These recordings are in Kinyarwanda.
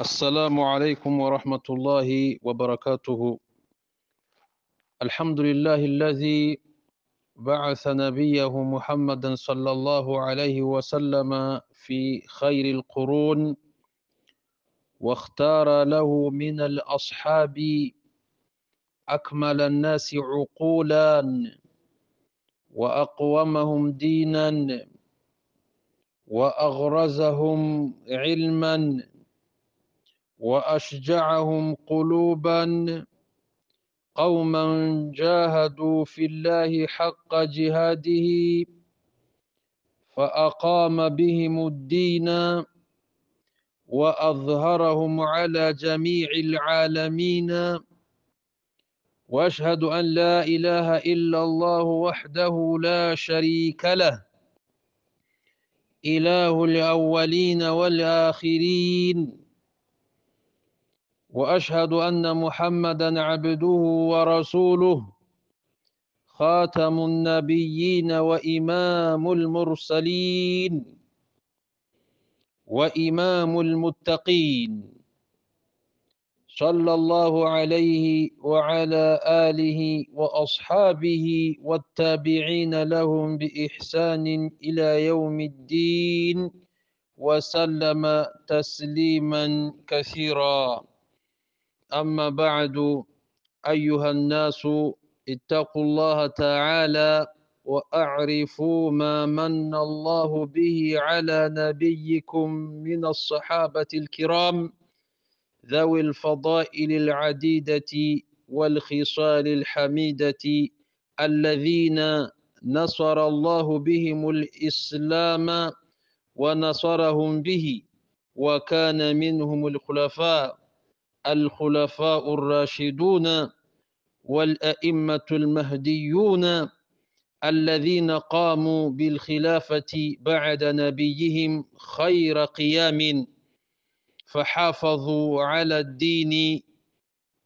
السلام عليكم ورحمة الله وبركاته الحمد لله الذي بعث نبيه محمدا صلى الله عليه وسلم في خير القرون واختار له من الأصحاب أكمل الناس عقولا وأقومهم دينا وأغرزهم علما وأشجعهم قلوبا قوما جاهدوا في الله حق جهاده فأقام بهم الدين وأظهرهم على جميع العالمين وأشهد أن لا إله إلا الله وحده لا شريك له إله الأولين والآخرين واشهد ان محمدا عبده ورسوله خاتم النبيين وامام المرسلين وامام المتقين صلى الله عليه وعلى اله واصحابه والتابعين لهم باحسان الى يوم الدين وسلم تسليما كثيرا أما بعد أيها الناس اتقوا الله تعالى وأعرفوا ما من الله به على نبيكم من الصحابة الكرام ذوي الفضائل العديدة والخصال الحميدة الذين نصر الله بهم الإسلام ونصرهم به وكان منهم الخلفاء الخلفاء الراشدون والأئمة المهديون الذين قاموا بالخلافة بعد نبيهم خير قيام فحافظوا على الدين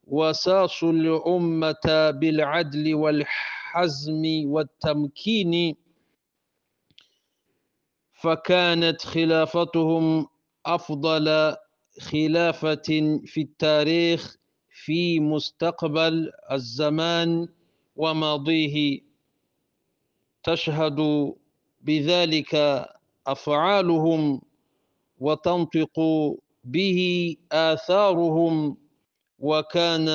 وساسوا الأمة بالعدل والحزم والتمكين فكانت خلافتهم أفضل خلافة في التاريخ في مستقبل الزمان وماضيه تشهد بذلك أفعالهم وتنطق به آثارهم وكان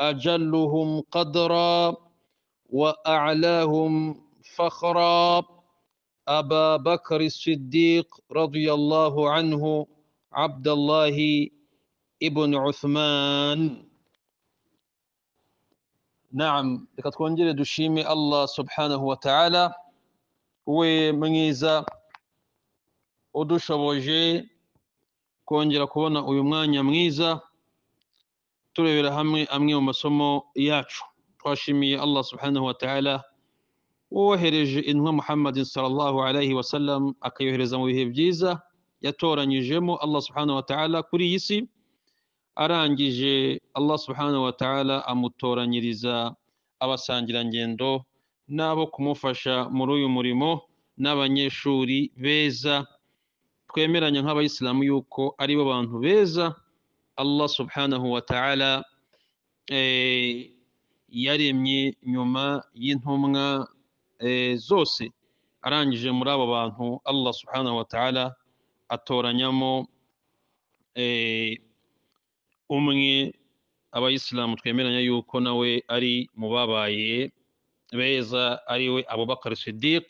أجلهم قدرا وأعلاهم فخرا أبا بكر الصديق رضي الله عنه عبد الله ابن عثمان نعم لقد كنجل دشيمي الله سبحانه وتعالى ومنيزا ودوشا وجي كونجل كونا ويمانيا منيزا تولي ولهم أمني ومسمو ياتشو تشيمي الله سبحانه وتعالى وهرج إنه محمد صلى الله عليه وسلم أكيو هرزم ويهب جيزه yatoranyijemo Allah subhanahu wa ta'ala kuri iyi si arangije Allah subhanahu wa ta'ala amutoranyiriza abasangirangendo n'abo kumufasha muri uyu murimo n'abanyeshuri beza twemeranya nk'abayisilamu yuko ari bo bantu beza Allah subhanahu wa ta'ala eh, yaremye nyuma y'intumwa eh, zose arangije muri abo bantu Allah subhanahu wa ta'ala atoranyamo eh, umwe abayisilamu twemeranya yuko nawe ari mu babaye beza ariwe abubakar sidiq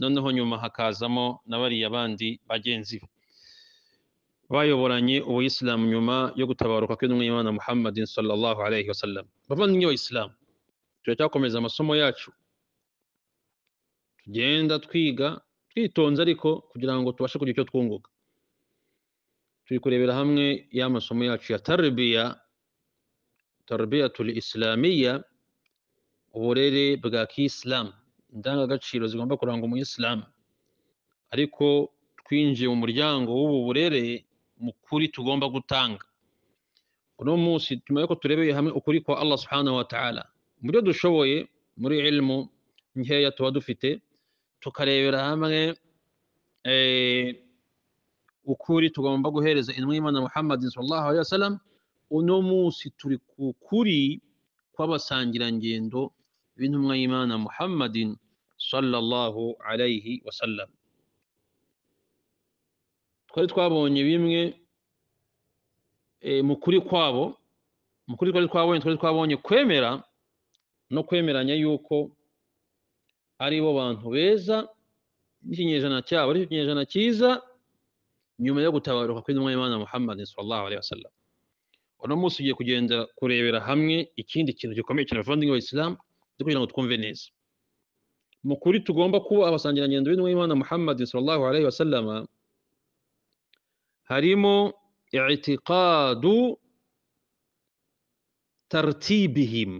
noneho nyuma hakazamo na bariya bandi bagenzi be bayoboranye ubuyisilamu nyuma yo gutabaruka kw'intumwimana muhammadin sallallahu alayhi wasallam bavandimwe bayisilamu turacyakomeza amasomo yacu tugenda twiga twitonze ariko kugira ngo tubashe kugira icyo twunguka turi kurebera hamwe yamasomo masomo yacu ya tarbiya tarbiyatul islamiya uburere bwa kiyisilamu indangagaciro zigomba kuranga umuyisilamu ariko twinjiye mu muryango w'ubu burere mu kuri tugomba gutanga uno munsi nyuma yuko turebeye hamwe ukuri kwa allah subhanahu wa ta'ala mu byo dushoboye muri ilmu nkeya tuba dufite tukarebera hamwe eh, ukuri tugomba guhereza intumwa y'imana muhammad sallallahu alaihi wasallam uno munsi turi ku kuri kw'abasangirangendo b'intumwa y'imana muhammadin sallallahu alaihi wasallam twari twabonye bimwe eh, mu kuri kwabo mu kuri twari twabonye twari twabonye kwemera no kwemeranya yuko ari bo bantu beza n'ikinyejana cyabo aricyo kinyejana cyiza nyuma yo gutabaruka kuri intumwa y'imana muhammad sallallahu alaihi wasallam uno munsi ugiye kugenda kurebera hamwe ikindi kintu gikomeye cyane abavandimwe b'abayisilamu cyo kugira ngo twumve neza mu kuri tugomba kuba abasangirangendo b'intumwa y'imana muhammad sallallahu alaihi wasallam harimo i'tiqadu tartibihim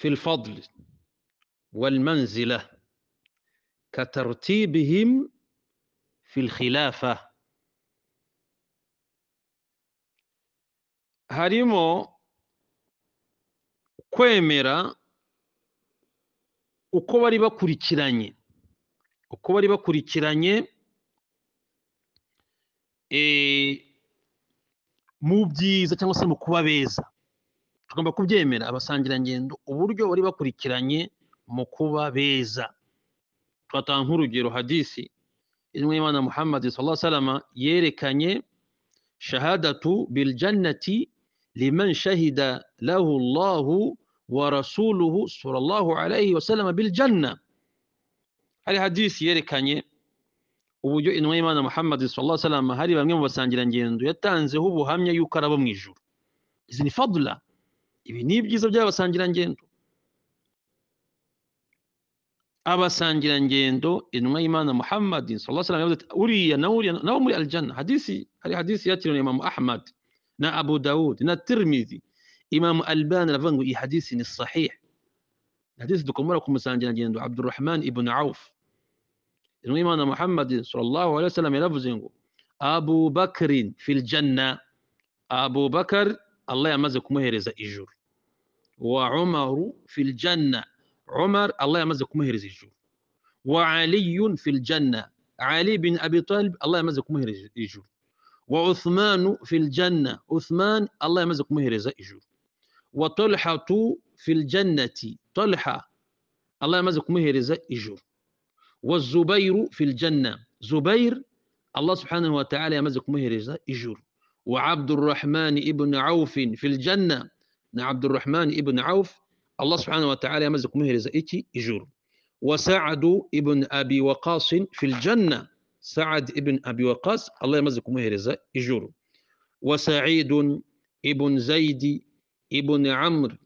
في الفضل والمنزله كترتيبهم في الخلافه harimo kwemera uko bari bakurikiranye uko bari bakurikiranye eh, mu byiza cyangwa se mu kuba beza tugomba kubyemera abasangirangendo uburyo bari bakurikiranye mu kuba beza twatanga nk'urugero hadisi intumwa y'imana muhammad sallallahu alaihi wasallam yerekanye shahadatu bil jannati liman shahida lahu Allah wa rasuluhu sallallahu alaihi wasallam bil janna hari hadisi yerekanye uburyo intumwa y'imana muhammad sallallahu alaihi wasallam hari bamwe mu basangirangendo yatanzeho ubuhamya yuko arabo mu ijuru izi ni fadula ibi ni ibyiza abasangira ngendo intumwa y'imana muhammad sallallahu alayhi wasallam yavuze uriya na uriya na muri aljanna hadisi hari hadisi ya na imamu ahmad na abu daud na tirmidhi imamu albani aravuga ngo iyi hadisi ni sahih hadisi dukomora ku musangira ngendo abdurrahman ibn auf intumwa y'imana muhammad sallallahu alaihi wasallam yaravuze ngo abu bakrin fil janna abu bakar الله يمزك مهرز إجور وعمر في الجنة عمر الله يمزك مهرز إجور وعلي في الجنة علي بن أبي طالب الله يمزك مهرز إجور وعثمان في الجنة عثمان الله يمزك مهرز إجور وطلحة في الجنة طلحة الله يمزك مهرز إجور والزبير في الجنة زبير الله سبحانه وتعالى يمزك مهرز إجور وعبد الرحمن ابن عوف في الجنة عبد الرحمن ابن عوف الله سبحانه وتعالى يمزق مهر زئتي إجور وسعد ابن أبي وقاص في الجنة سعد ابن أبي وقاص الله يمزق مهر إجور وسعيد ابن زيد ابن عمرو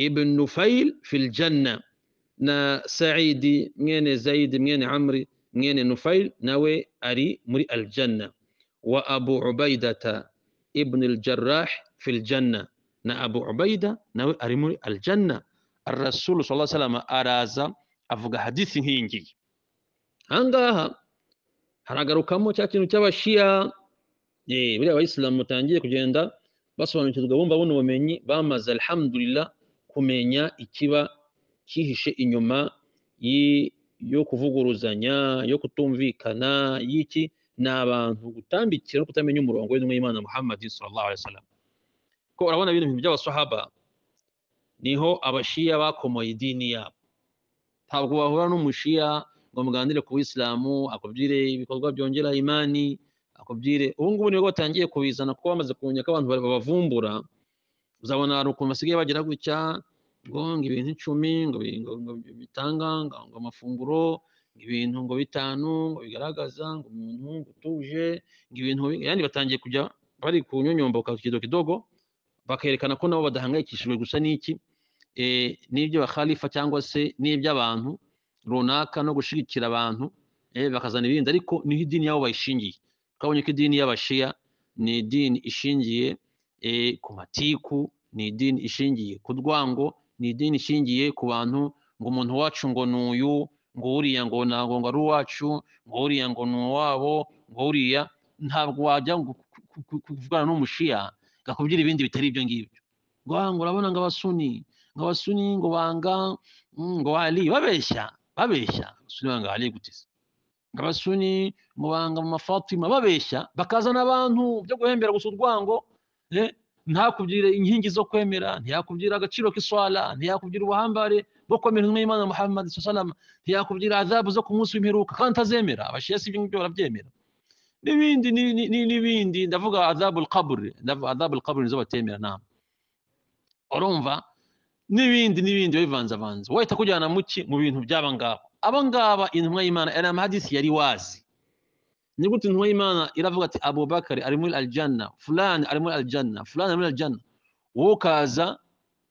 ابن نفيل في الجنة نا سعيد من زيد من عمرو من نفيل نوي أري مري الجنة وأبو عبيدة ibn al-jarrah fil janna na abu ubaida nawe ari muri aljanna arasulu sallallahu araza avuga hadisi nkingiye ahangaha haragarukamo cya kintu cy'abashiya eh, buriya abayisilamu batangiye kugenda basobanukirwa bumva buno bumenyi bamaze alhamdulillah kumenya ikiba cyihishe inyuma yo kuvuguruzanya yo kutumvikana y'iki ni abantu gutambikira no kutamenya umurongo w'intumwa y'Imana Muhammad sallallahu alaihi wasallam ko urabona ibintu by'abasahaba niho abashiya bakomoye idini yabo ntabwo bahura n'umushiya ngo muganire ku Isilamu akubwire ibikorwa byongera imani akubwire ubu ngubu batangiye kubizana kuko bamaze kumenya ko abantu babavumbura uzabona hari ukuntu basigaye bagira gutya ngo ngo ibintu icumi ngo bitanga ngo amafunguro ibintu ngo bitanu ngo bigaragaza ngo umuntu utuje ngo ibintu yani batangiye kujya bari kunyonyomboka kido kidogo bakerekana ko nabo badahangayikishijwe gusa n'iki eh, n'ibyo bakhalifa cyangwa se n'iby'abantu runaka no gushyigikira abantu eh, bakazana ibindi ariko niho idini yabo bayishingiye twabonye ko idini y'abashiya ni idini ishingiye eh, ku matiku ni idini ishingiye ku rwango ni idini ishingiye ku bantu ngo umuntu wacu ngo ni uyu ngo uriya ngo ntabwo ngo ari uwacu ngo uriya ngo ni uwabo ngo uriya ntabwo wajya kuvugana n'umushiya akubwira ibindi bitari ibyo ngibyo ngo ah, urabona ngo abasuni ngo abasuni ngo banga mm, ngo wari babeshya babeshya abasuni banga wari guteze ngo abasuni ngo banga mu mafatima babeshya bakazana abantu byo guhembera gusa urwango eh, ntakubwire inkingi zo kwemera ntiyakubwira agaciro k'iswara ntiyakubwira ubuhambare وكو من هما إيمان محمد صلى الله عليه وسلم ياكم جير عذاب زكم مسلم هيروك كان تزامرة باش ياسي جنجو رب جامرة نبيندي نبيندي دفوق عذاب القبر عذاب القبر نزوى تامرة نعم urumva n'ibindi n'ibindi bivanzavanze wowe kugira na muki y'imana yari amahadisi yari wazi ni gute intumwa y'imana iravuga ati abubakari ari muri aljanna fulani ari muri aljanna fulani ari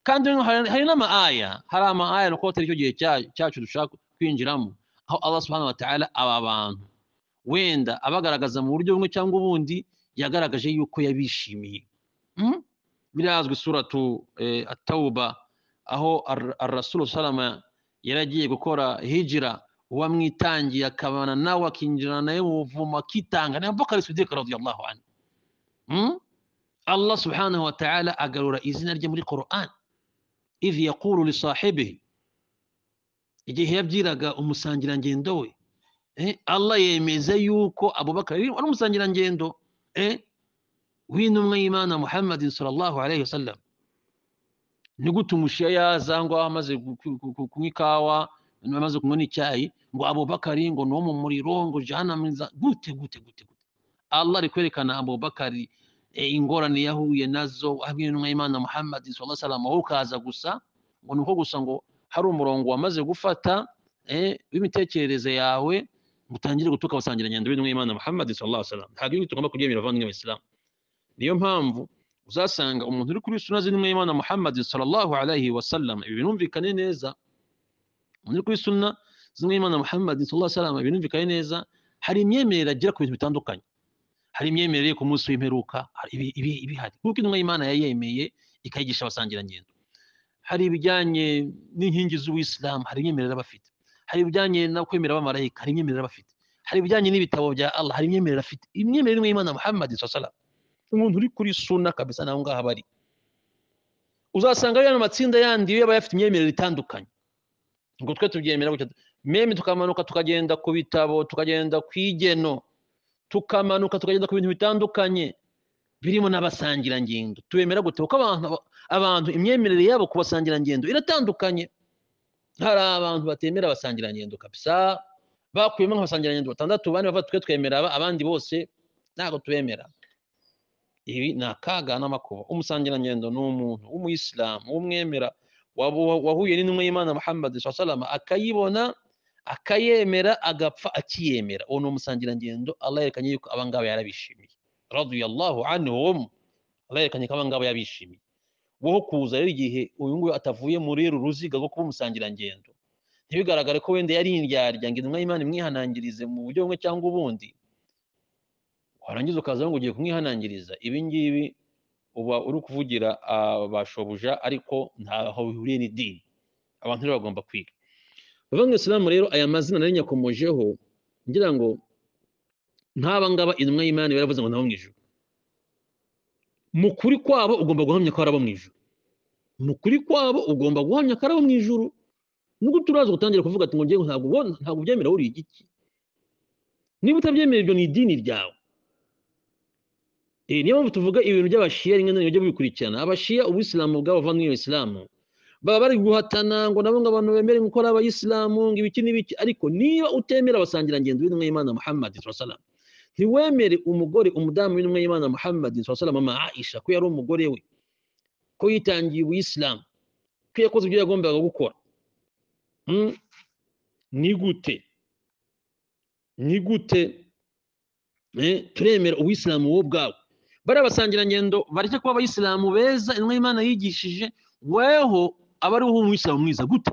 kandi hari n'amaaya hari amaaya ni uko icyo gihe cyacu dushaka kwinjiramo aho Allah subhanahu aba bantu wenda abagaragaza mu buryo bumwe cyangwa ubundi yagaragaje yuko yabishimiye hmm? birazwi suratu eh, atawuba aho arasuru salama yaragiye gukora hijira uwamwitangiye akabana nawe akinjirana nawe mu buvumo akitanga ni abubakari sidike radiyallahu anhu hmm? Allah subhanahu wa ta'ala agarura izina rye muri Qur'an ivi yakuru risahibi igihe yabwiraga umusangirangendo we eh, Allah yemeza yuko abubakar ari umusangirangendo eh, w'intumwa y'imana muhammadin sallallahu alayhi wasallam nigute umushiya yaza ngo amaze kunywa ikawa amaze kunywa n'icyayi ngo abo bakari ngo ni uwo mu muriro ngo jana gute gute gute gute Allah ari kwerekana bakari Eh, ingorane yahuye nazo hamwe n'umwayimana muhammad salama wowe ukaza gusa ngo ni uko gusa ngo hari umurongo wamaze gufata eh, w'imitekerereze yawe ngo utangire gutuka abasangira ngendo b'umwayimana muhammad salama ntabwo ibi tugomba kubyemera abavandimwe b'abisilamu niyo mpamvu uzasanga umuntu uri kuri suna z'umwayimana muhammad salama ibi binumvikane neza umuntu uri kuri suna z'umwayimana muhammad salama binumvikane neza hari imyemerere agira ku bintu bitandukanye hari imyemerere ku munsi w'imperuka ibihari kuko intumwa y'imana yayemeye ikayigisha abasangirangendo hari ibijyanye n'inkingi z'ubuyisilamu hari imyemerere abafite hari ibijyanye no kwemera abamarayika hari imyemerere bafite hari ibijyanye n'ibitabo bya Allah hari imyemerere afite imyemerere imwe y'imana Muhammad sallallahu umuntu uri kuri suna kabisa naho ngaho bari uzasanga ari amatsinda yandi yaba yafite imyemerere itandukanye ngo twe tubyemera meme tukamanuka tukagenda ku bitabo tukagenda ku igeno tukamanuka tukagenda ku bintu bitandukanye birimo n'abasangirangendo tubemera gute kuko abantu imyemerere yabo ku basangirangendo iratandukanye hari abantu batemera abasangirangendo kabisa bakuyemo nk'abasangirangendo batandatu bane bavuga twe twemera abandi bose ntabwo tubemera ibi ni akaga n'amakuba umusangirangendo ni umuntu w'umuyisilamu w'umwemera wahuye n'intumwa y'imana muhammad salama akayibona akayemera agapfa akiyemera uwo ni umusangirangendo allah yerekanye yuko abangaba yarabishimiye radiyallahu anhum allah ko abangaba yabishimiye wowe kuza rero igihe uyu nguyu atavuye muri uru ruziga rwo kuba umusangirangendo ntibigaragare ko wenda yari indyarya ngo intumwa y'imana imwihanangirize mu buryo bumwe cyangwa ubundi warangiza ukaza ngo ugiye kumwihanangiriza ibi ngibi uba uri kuvugira bashobuja ariko ntaho bihuriye n'idini abantu rero bagomba kwiga bavanga isilamu rero aya mazina nari nyakomojeho ngira ngo nk'aba ngaba intumwa y'imana baravuze ngo nabo mu ijuru mu kuri kwabo ugomba guhamya ko ari abo mu ijuru mu kuri kwabo ugomba guhamya ko ari abo mu ijuru nubwo turaza gutangira kuvuga ati ngo ngewe ntabwo ubona ntabwo ubyemera uriye igiki niba utabyemera ibyo ni idini ryawe eh, niyo mpamvu tuvuga ibintu by'abashiya rimwe na rimwe bijya bikurikirana abashiya ubuyisilamu bw'abavandimwe isilamu baba bari guhatana ngo nabo ngo abantu bemere ngo ari abayisilamu ngo ibiki n'ibiki ariko niba utemera abasangirangendo b'intumwa y'imana muhammad sallallahu ntiwemere umugore umudamu w'intumwa y'imana muhammad sallallahu mama aisha ko yari umugore we ko yitangiye ubuyisilamu ko yakoze ibyo yagombaga gukora hmm? ni gute ni gute eh, turemera ubuyisilamu wowe ubwawe bariya basangirangendo bareke kuba abayisilamu beza intumwa y'imana yigishije weho aba ariho umuyisilamu mwiza gute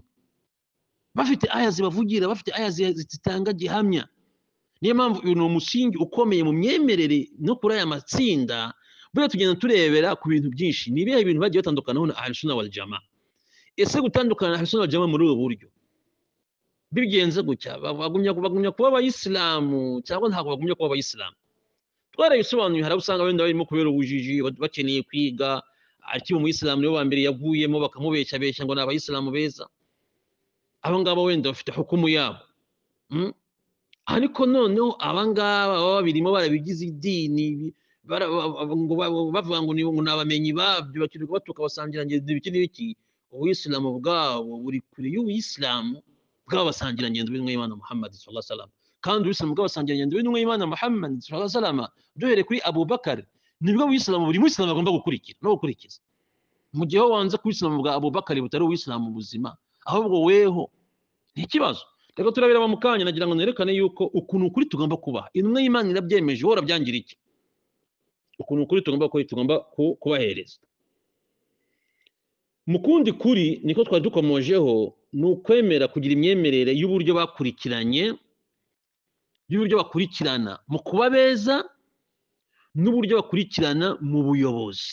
bafite aya zibavugira bafite aya zitanga gihamya niyo mpamvu uyu ni umusingi ukomeye mu myemerere no kuri aya matsinda buriya tugenda turebera ku bintu byinshi ni ibihe bintu bagiye batandukanaho na arisuna wa jama ese gutandukana na arisuna wa jama muri ubu buryo bigenze gutya bagumya kuba abayisilamu cyangwa ntabwo bagumya kuba abayisilamu twarabisobanuye hari abo usanga wenda barimo kubera ubujiji bakeneye kwiga akiba umuyisilamu niwe wa mbere yaguyemo bakamubeshabeshya ngo ni abayisilamu beza abo ngabo wenda bafite hukumu yabo hmm? ariko noneho aba ngaba baba babirimo barabigize idini bavuga ngo ni abamenyi babyo bakirirwa batuka basangira ngendo ibiki n'ibiki ubuyisilamu bwabo buri kure y'ubuyisilamu bw'abasangira ngendo b'intumwa y'imana muhammad sallallahu kandi ubuyisilamu bw'abasangira ngendo b'intumwa y'imana muhammad sallallahu duhere kuri abubakar nibwo umuyisilamu buri muyisilamu agomba gukurikira no gukurikiza mu gihe wanze ku buyisilamu bwa abubakari butari ubuyisilamu buzima ahubwo weho ni ikibazo reka turabiraba mu kanya nagira ngo nerekane yuko ukuntu ukuri tugomba kubaha intumwa y'imana irabyemeje wowe urabyangira iki ukuntu ukuri tugomba tugomba kubahereza mu kundi kuri niko twari dukomojeho ni ukwemera kugira imyemerere y'uburyo bakurikiranye y'uburyo bakurikirana mu kuba beza n'uburyo bakurikirana mu buyobozi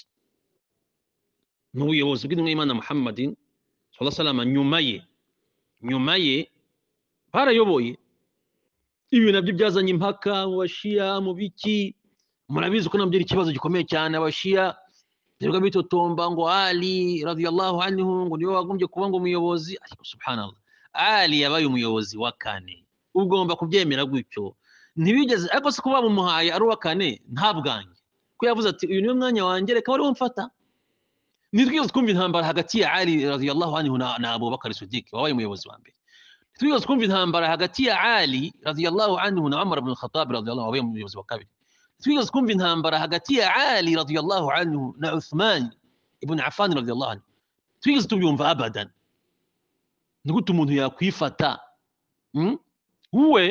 mu buyobozi bw'intumwa muhammad salama nyuma ye nyuma ye barayoboye ibi nabyo byazanye impaka mu bashiya mu biki murabizi ko nabyo ari ikibazo gikomeye cyane abashiya zivuga bitotomba ngo ali radiyallahu anhu ngo niwe wagombye kuba ngo umuyobozi subhanallah ali yabaye umuyobozi wa kane ugomba kubyemera gutyo ntibigeze ariko se kuba bumuhaye ari uwa kane nta bwanjye ko yavuze ati uyu niwe mwanya wanjye reka wari wumfata ntitwigeze twumva intambara hagati ya ari radiyallahu anhu na, abo bakari sudike wabaye umuyobozi wa mbere ntitwigeze twumva intambara hagati ya ari radiyallahu anhu na amara ibn khattab radiyallahu wabaye umuyobozi wa kabiri ntitwigeze twumva intambara hagati ya ari radiyallahu anhu na uthman ibn afani radiyallahu anhu ntitwigeze tubyumva abadani ni gute umuntu yakwifata hmm? we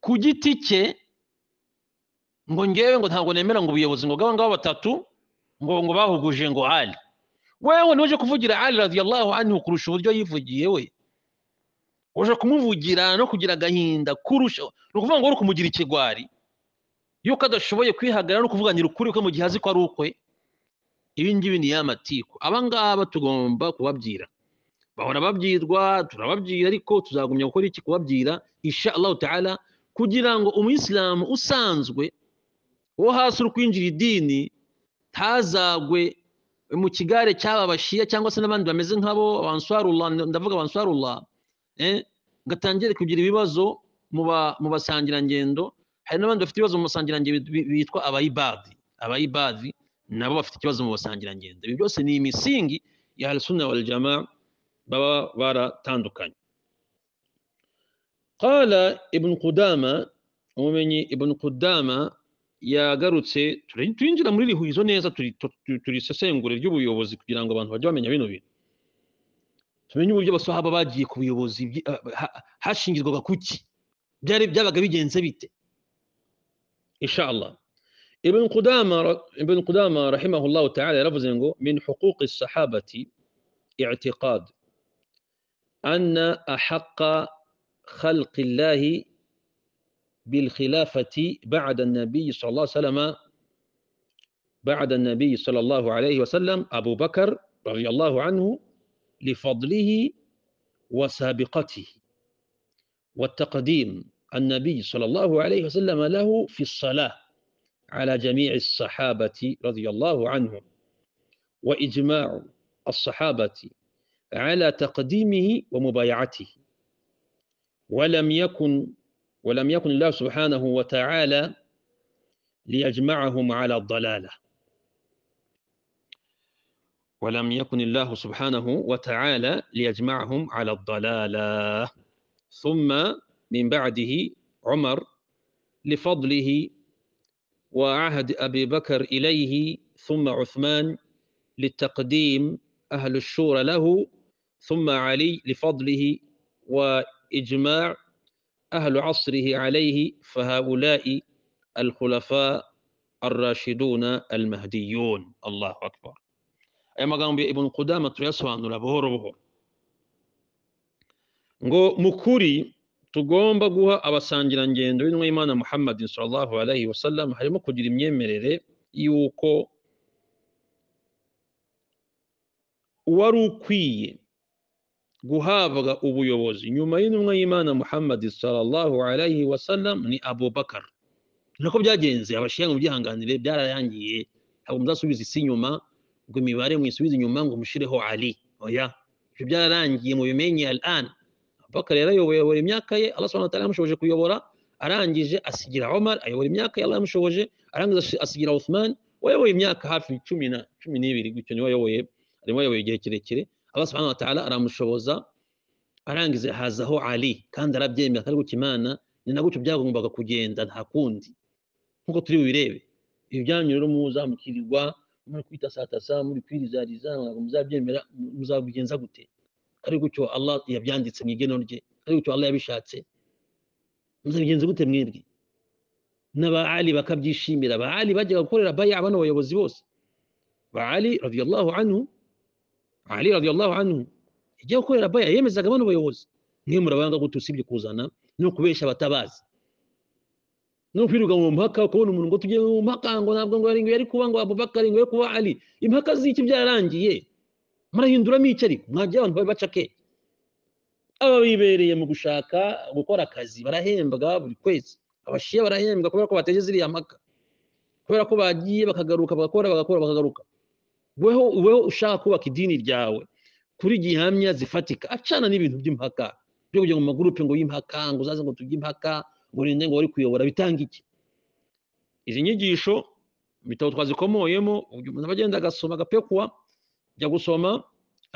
ku giti cye ngo ngewe ngo ntabwo nemera ngo ubuyobozi ngo bw'aba ngaba batatu ngo ngo bahuguje ngo ari wewe niwe uje kuvugira ali radiyallahu anhu kurusha uburyo yivugiye we uje kumuvugira no kugira agahinda kurusha ni ukuvuga ngo uri kumugira ikigwari yuko adashoboye kwihagarara no kuvuganira ukuri kwe mu gihe azi ko ari ukwe ibi ngibi ni ya matiko aba ngaba tugomba kubabwira bahora babyirwa turababwira ariko tuzagumya gukora iki kubabwira isha allahu ta'ala kugira ngo umuyisilamu usanzwe wo hasi uri kwinjira idini ntazagwe mu kigare cy'aba bashiya cyangwa se n'abandi bameze nk'abo abanswarula ndavuga abanswarula eh, ngo atangire kugira ibibazo mu basangirangendo hari n'abandi bafite ibibazo mu basangirangendo bitwa abayibadi abayibadi nabo bafite ikibazo mu basangirangendo ibi byose ni imisingi ya harisuna wal jama baba baratandukanye قال ابن قدامة ubumenyi ibn kudama yagarutse turinjira muri rihuizo neza turisesengure ry'ubuyobozi kugira ngo abantu bajye bamenya bino bintu tumenye uburyo abasahaba bagiye ku buyobozi hashingirwaga kuki byari byabaga bigenze bite inshallah ibn qudama ibn qudama rahimahullah ta'ala yaravuze ngo min huquqi sahabati i'tiqad anna ahaqqa خلق الله بالخلافة بعد النبي صلى الله عليه وسلم بعد النبي صلى الله عليه وسلم أبو بكر رضي الله عنه لفضله وسابقته والتقديم النبي صلى الله عليه وسلم له في الصلاة على جميع الصحابة رضي الله عنهم وإجماع الصحابة على تقديمه ومبايعته ولم يكن ولم يكن الله سبحانه وتعالى ليجمعهم على الضلاله ولم يكن الله سبحانه وتعالى ليجمعهم على الضلاله ثم من بعده عمر لفضله وعهد ابي بكر اليه ثم عثمان للتقديم اهل الشورى له ثم علي لفضله و إجماع أهل عصره عليه فهؤلاء الخلفاء الراشدون المهديون الله أكبر emagambo ya ibunu kudama tuyasobanura buhoro buhoro ngo mukuri tugomba guha abasangirangendo b'intumwa y'imana muhammadin sallallahu alaihi wasallam harimo kugira imyemerere y'uko uwari ukwiye guhabwa ubuyobozi nyuma y'intumwa y'imana muhammad sallallahu alayhi wa sallam ni abubakar nako byagenze abashyira mu byihanganire byararangiye ntabwo muzasubiza isi inyuma ngo imibare mwisubize inyuma ngo mushireho ali oya ibyo byararangiye mu bimenye al an abubakar yarayoboye imyaka ye allah subhanahu wa kuyobora arangije asigira omar ayobora imyaka ye allah yamushoboje arangije asigira uthman wayoboye imyaka hafi cumi na cumi n'ibiri gutyo niwe wayoboye harimo wayoboye igihe kirekire abasaba amatara aramushoboza arangiza hazaho ali kandi arabyemera atari gutya imana ni na gutyo byagombaga kugenda nta kundi nk'uko turi bubirebe ibi byanyu rero muzamukirirwa muri kwitasatasa muri kwirizariza ntabwo muzabyemera muzabigenza gute ari gutyo Allah yabyanditse mu igeno rye ari gutyo Allah yabishatse muzabigenza gute mwebwe n'abaali bakabyishimira abaali bajyaga gukorera bayi abana bayobozi bose baali radiyallahu anhu ali radiyallahu anhu ijya gukorera baya yemezaga bano bayobozi mwe murabana gute usibye kuzana no kubesha abatabazi no kwiruka mu mpaka kubona umuntu ngo tujye mu mpaka ngo ntabwo ngo ari yari kuba ngo Abubakar ngo kuba Ali impaka z'iki byararangiye murahinduramo iki ariko mwajya abantu babaca ke aba bibereye mu gushaka gukora akazi barahembwa buri kwezi abashiya barahembwa kubera ko bateje ziriya mpaka kubera ko bagiye bakagaruka bagakora bagakora bakagaruka weho weho ushaka kubaka idini ryawe kuri gihamya zifatika acana n'ibintu by'impaka byo kujya mu magurupe ngo y'impaka ngo uzaze ngo tujye impaka ngo urinde ngo wari kuyobora bitanga iki izi nyigisho ibitabo twazikomoyemo umuntu aba agenda agasoma agapekuwa jya gusoma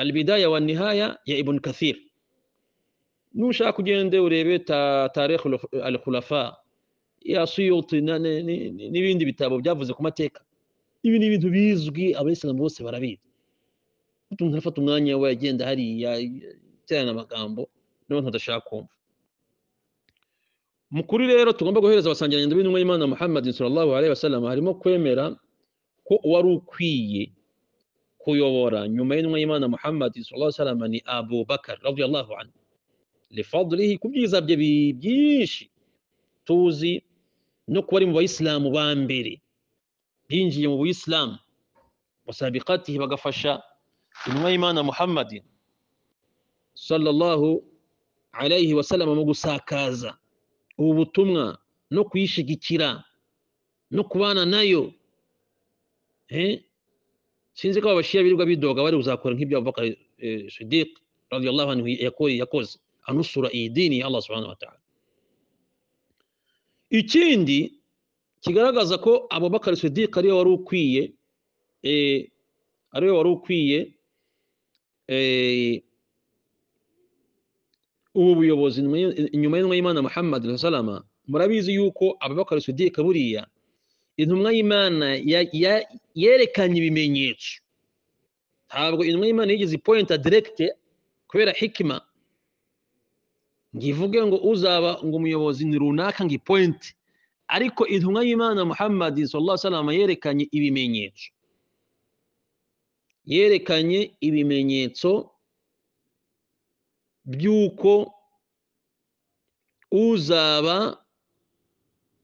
alibidaya wa nihaya ya ibn kathir nushaka ugende urebe tarikh al khulafa ya n'ibindi bitabo byavuze ku mateka ibi ni ibintu bizwi abayisilamu bose barabizi umuntu afata umwanya we agenda hariya aterana amagambo n'abantu badashaka kumva mukuru rero tugomba guhereza abasangirangendo b'intumwa y'imana muhammad sallallahu alaihi wasallam harimo kwemera ko uwari ukwiye kuyobora nyuma y'intumwa y'imana muhammad sallallahu alaihi ni abu bakar radiyallahu anhu lifadlihi ku byiza bye byinshi tuzi no kuba ari mu bayisilamu ba mbere hinjiye mu buyisilamu wasabikatihi bagafasha intumwa y'imana muhammadi sallallahu alayhi wasallama mu gusakaza ubu butumwa no kuyishyigikira no kubana nayo sinzi ko abashyira birirwa bidoga bari buzakora nk'ibyo abubakar eh, sidiq radiyallahu anhu yakoze anusura iyi dini ya allah subhanahu wa ta'ala ikindi kigaragaza ko abubakari sidike ariwe wari ukwiye eh, ariwe wari ukwiye eh, ubu buyobozi inyuma y'intumwa y'imana muhammad salama murabizi yuko abubakari sidike buriya intumwa y'imana yerekanye ibimenyetso ntabwo intumwa y'imana yigeze ipoyinta direkite kubera hikima ngivuge ngo uzaba ngo umuyobozi ni runaka ngo ipoyinte ariko intumwa y'imana muhammad sallallahu yerekanye ibimenyetso yerekanye ibimenyetso by'uko uzaba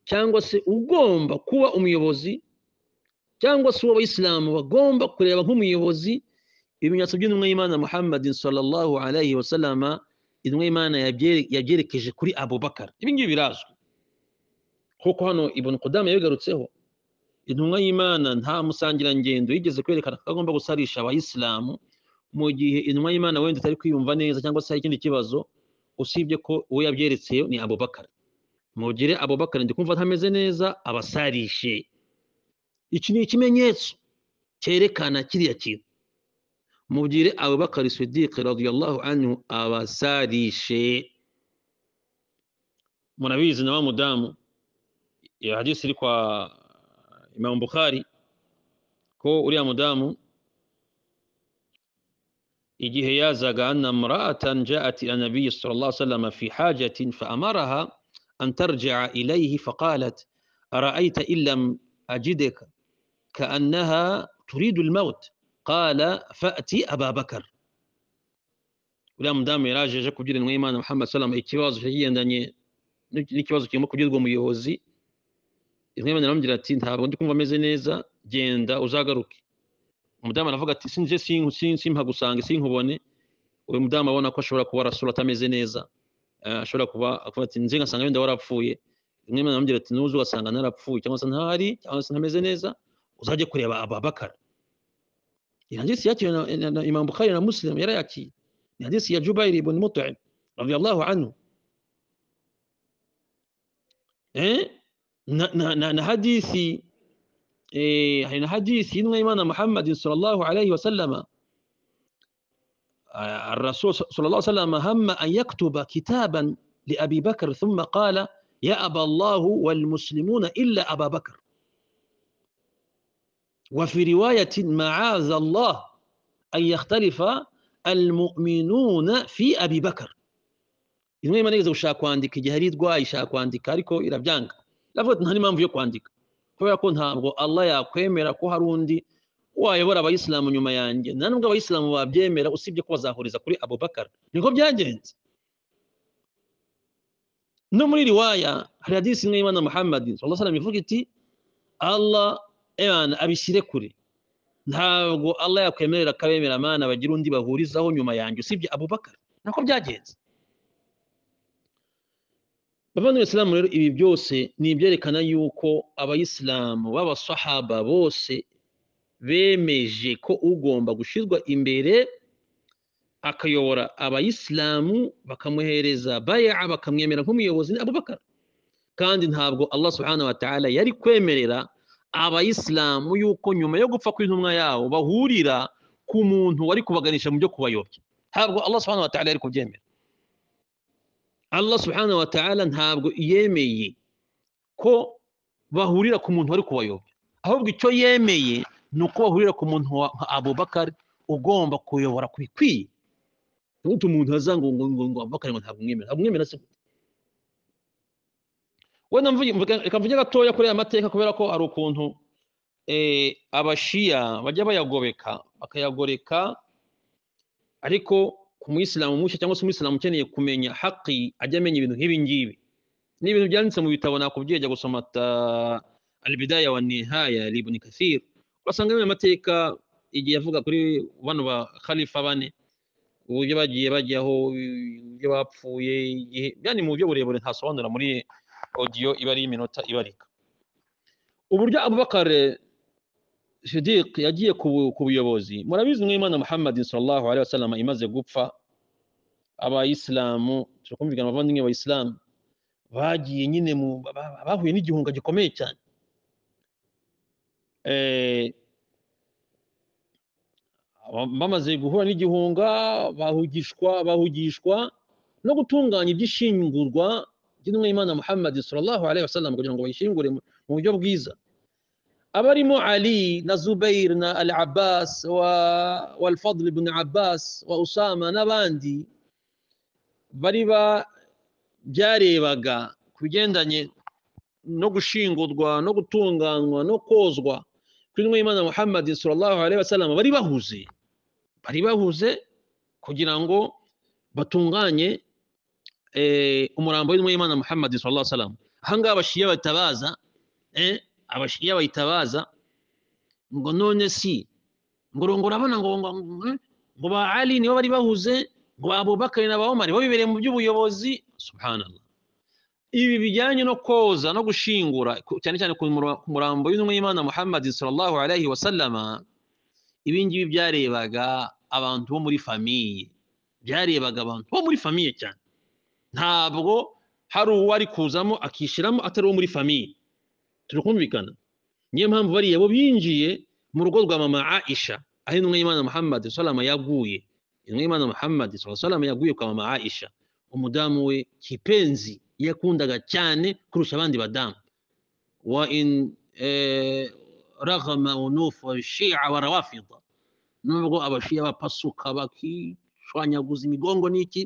cyangwa se ugomba kuba umuyobozi cyangwa se uw'abayisilamu bagomba kureba nk'umuyobozi ibimenyetso by'intumwa y'imana muhammad sallallahu alayhi wa sallama intumwa y'imana yabyerekeje kuri Abubakara ibi birazwi nk'uko hano ibona kudame yabigarutseho intumwa y'imana nta musangirangendo yigeze kwerekana ko agomba gusarisha abayisilamu mu gihe intumwa y'imana wenda utari kwiyumva neza cyangwa se hari ikindi kibazo usibye ko uwo yabyeretseyo ni abubakari mugire abubakari ndi kumva ntameze neza abasarishe iki ni ikimenyetso cyerekana kiriya kintu mubwire abubakari sidike radiyallahu anhu abasarishe murabizi na wa mudamu iyo hadithi iri kwa imam bukhari ko uriya mudamu igihe yazaga anna mra'atan ja'at ila nabiyyi sallallahu alaihi wasallam fi hajatin fa amaraha an tarji'a ilayhi fa qalat ara'aita illam ajidka ka'annaha turidu al-maut قال فأتي أبا بكر uriya mudamu yaraje aje kubwira intumwa y'imana muhammad salama ikibazo cyagiye ndanye n'ikibazo kirimo kubwirwa umuyobozi intebe aramubwira ati ntabwo ndi kumva ameze neza genda uzagaruke umudamu aravuga ati sinje simpagusanga sinkubone uyu mudamu abona ko ashobora kuba arasura atameze neza eh, ashobora kuba avuga ati nze ngasanga wenda warapfuye rimwe aramubwira ati nuza ugasanga narapfuye cyangwa se ntahari cyangwa se ntameze neza uzajye kureba ababakara iyo hadisi yakiriwe na Imam na Muslim yarayakiriye ni hadisi ya Jubair ibn Mut'im radiyallahu anhu eh نحن نهديسي نهديسي نحن محمد صلى الله عليه وسلم آه، الرسول صلى الله عليه وسلم هم أن يكتب كتابا لأبي بكر ثم قال يا أبا الله والمسلمون إلا أبا بكر وفي رواية معاذ الله أن يختلف المؤمنون في أبي بكر نحن ما نيزو شاكواندي كي جهريد قواي شاكواندي كاريكو إرابجانك ndavuga nta n'impamvu yo kwandika kubera ko ntabwo Allah yakwemera ko hari undi wayobora abayisilamu nyuma yanjye nta nubwo abayisilamu babyemera usibye ko bazahuriza kuri abubakar niko byagenze no muri riwaya hari hadisi imwe y'imana muhammad sallallahu ivuga iti allah emana abishyire kure ntabwo allah yakwemerera akabemeramana bagira undi bahurizaho nyuma yanjye usibye abubakar nako byagenze bavandimwe isilamu rero ibi byose ni ibyerekana yuko abayisilamu b'abasahaba bose bemeje ko ugomba gushyirwa imbere akayobora abayisilamu bakamuhereza baya bakamwemera nk'umuyobozi ni abubakar kandi ntabwo allah subhanahu wa ta'ala yari kwemerera abayisilamu yuko nyuma yo gupfa intumwa yabo bahurira ku muntu wari kubaganisha mu byo kubayobya ntabwo allah subhanahu wa ta'ala yari kubyemera allah subhanahu wa ta'ala ntabwo yemeye ko bahurira ku muntu wari kubayobora ahubwo icyo yemeye ni uko bahurira ku muntu wa abubakari ugomba kuyobora ku bikwiye ntabwo umuntu waza ngo ngo ngo ngo abubakari ngo ntabwo umwemera ntabwo umwemera se wenda reka mvuge gatoya kuri aya mateka kubera ko hari ukuntu eh, abashiya bajya bayagobeka bakayagoreka ariko ku muyisilamu mushya cyangwa se umuyisilamu ukeneye kumenya haki ajya amenya ibintu nk'ibi ngibi ni ibintu byanditse mu bitabo nakubwiye jya gusoma albidaya wa nihaya libuni kathir urasanga ayo mateka igihe avuga kuri bano ba khalifa bane uburyo bagiye bajyaho uburyo bapfuye igihe byani mu buryo burebure ntasobanura muri odiyo iba ari iminota ibarika uburyo abubakar sidiq yagiye ku buyobozi murabizi mwimana muhammad sallallahu alaihi wasallam imaze gupfa abayisilamu turakumvikana abavandimwe b'abayisilamu bagiye nyine mu bahuye n'igihunga gikomeye cyane eh, bamaze guhura n'igihunga bahugishwa bahugishwa no gutunganya iby'ishingurwa by'intumwa Muhammad sallallahu alaihi wasallam kugira ngo bayishingure mu buryo bwiza abarimo Ali na Zubair na Al Abbas wa Fadl ibn Abbas wa Usama n'abandi bari byarebaga ku bigendanye no gushingurwa no gutunganywa no kozwa kw'intumwa y'imana muhammad sallallahu alaihi wasallam bari bahuze bari bahuze kugira ngo batunganye eh, umurambo w'intumwa y'imana muhammad sallallahu alaihi wasallam ahangaha abashiya batabaza eh, abashiya bayitabaza ngo none si ngo urabona ngo ngo eh, ba ali nibo bari bahuze ngo abubakari na ba mu by'ubuyobozi subhanallah ibi bijyanye no koza no gushingura cyane cyane ku murambo w'intumwa y'imana muhammad sallallahu alaihi wasallama ibi ngibi byarebaga abantu bo muri famiye byarebaga abantu bo muri famiye cyane ntabwo hari uwo ari kuzamo akishyiramo atari uwo muri famiye turi kumvikana niyo mpamvu bariya bo binjiye mu rugo rwa mama aisha aho intumwa y'imana muhammad salama yaguye intumwa muhammad sallallahu yaguye kwa mama aisha umudamu we kipenzi yakundaga cyane kurusha abandi badamu wa in eh, raghama unufu shia wa nubwo abashia bapasuka bakishwanyaguza imigongo n'iki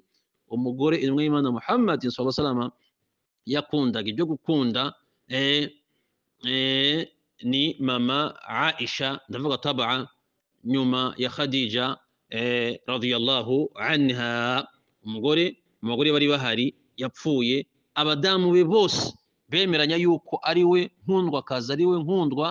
umugore intumwa y'imana muhammad sallallahu yakundaga ibyo gukunda eh, eh, ni mama aisha ndavuga taba nyuma ya khadija Eh, radiyallahu anha umugore abagore bari bahari yapfuye abadamu be bose bemeranya yuko ari we nkundwakazi ari we nkundwa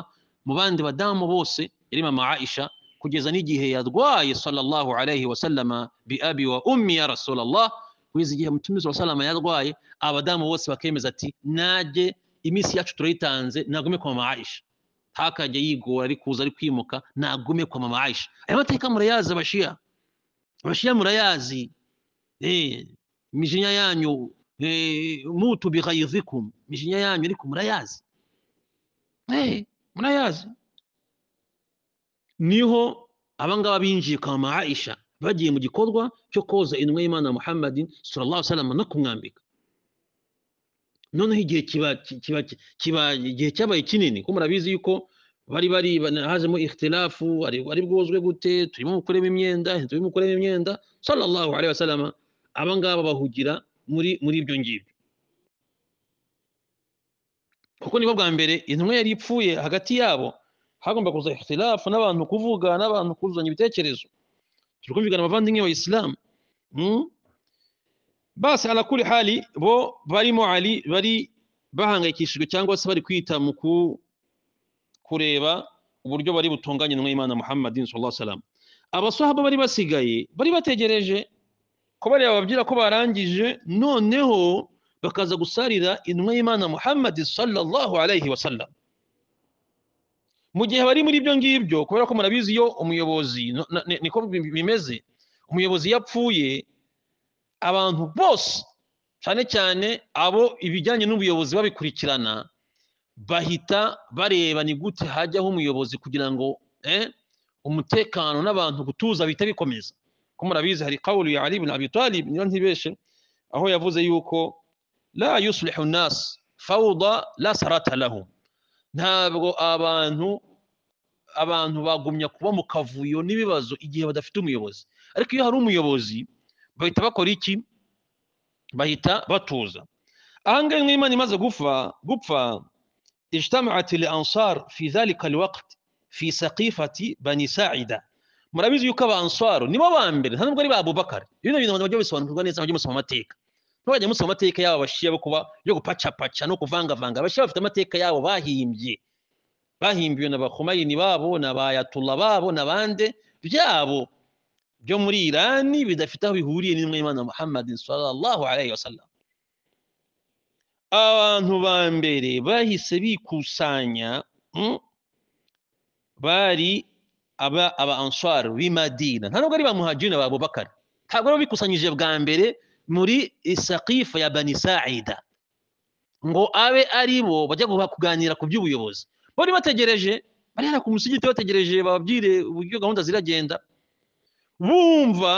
mu bandi badamu bose yari mama aisha kugeza n'igihe yarwaye sallallahu alayhi wa sallama bi abi wa ummi ya rasulallah kugeza igihe mutumizi wa salama yarwaye abadamu bose bakemeza ati najye iminsi yacu turayitanze nagume kwa mama aisha ntakajya yigora ari kuza ari kwimuka nagume kwa mama ayisha aya mateka murayazi abashiya abashiya murayazi imijinya eh, yanyu eh, mutu bihayizikumu imijinya yanyu ariko murayazi eh, murayazi niho abangaba binjiye kwa mama ayisha bagiye mu gikorwa cyo koza intumwa y'imana muhammadin sallallahu alaihi wasallam no kumwambika noneho igihe kiba kiba igihe cyabaye kinini kuko murabizi yuko bari bari hajemo ikhtirafu ari bwuzwe gute turimo mukuremo imyenda turimo mukuremo imyenda sallallahu alaihi wasallam aba bahugira muri muri ibyo ngibyo kuko nibo bwa mbere intumwa yari ipfuye hagati yabo hagomba kuza ikhtirafu n'abantu kuvuga n'abantu kuzuzanya ibitekerezo turi kumvikana abavandimwe ba isilamu hmm? basi arakuri hari bo barimo ari bari bahangayikishijwe cyangwa se bari kwita mu kureba uburyo bari butunganye n'imana muhammadin sallallahu alaihi wasallam abasahaba bari basigaye bari bategereje ko bariya bababwira ko barangije noneho bakaza gusarira intumwa y'imana muhammadi sallallahu alaihi wasallam mu gihe bari muri ibyo ngibyo kubera ko murabizi iyo umuyobozi niko bimeze umuyobozi yapfuye abantu bose cyane cyane abo ibijyanye n'ubuyobozi babikurikirana bahita bareba ni gute hajyaho umuyobozi kugira ngo eh, umutekano n'abantu gutuza bihita bikomeza ko murabizi hari kawuru ya ari ibintu abitwari niyo ntibeshe aho yavuze yuko la yuslihu nasi fawuda la sarata ntabwo abantu abantu bagumya kuba mu kavuyo n'ibibazo igihe badafite umuyobozi ariko iyo hari umuyobozi bahita bakora iki bahita batuza aha ngaha imana imaze gupfa gupfa ijtamaat li ansar fi dhalika alwaqt fi murabizi yuko abanswaro nibo ba mbere nta nubwo ari ba abubakari ibintu bintu abantu bajya bisobanukirwa neza bajya musoma amateka ntibajya musoma amateka yabo abashiya kuba yo gupacapaca no kuvangavanga abashiya bafite amateka yabo bahimbye bahimbiwe na bahumayini babo na bayatula babo na bande byabo byo muri irani bidafite aho bihuriye n'umwimana muhammad sallallahu alayhi wasallam abantu ba mbere bahise bikusanya hmm, bari aba aba answar b'imadina nta nubwo ari ba muhajirina ba abubakari ntabwo baba bikusanyije bwa mbere muri isakifa ya bani ngo abe ari bo bajya kuganira ku by'ubuyobozi bari bategereje barera ku musigiti bategereje bababwire uburyo gahunda ziragenda bumva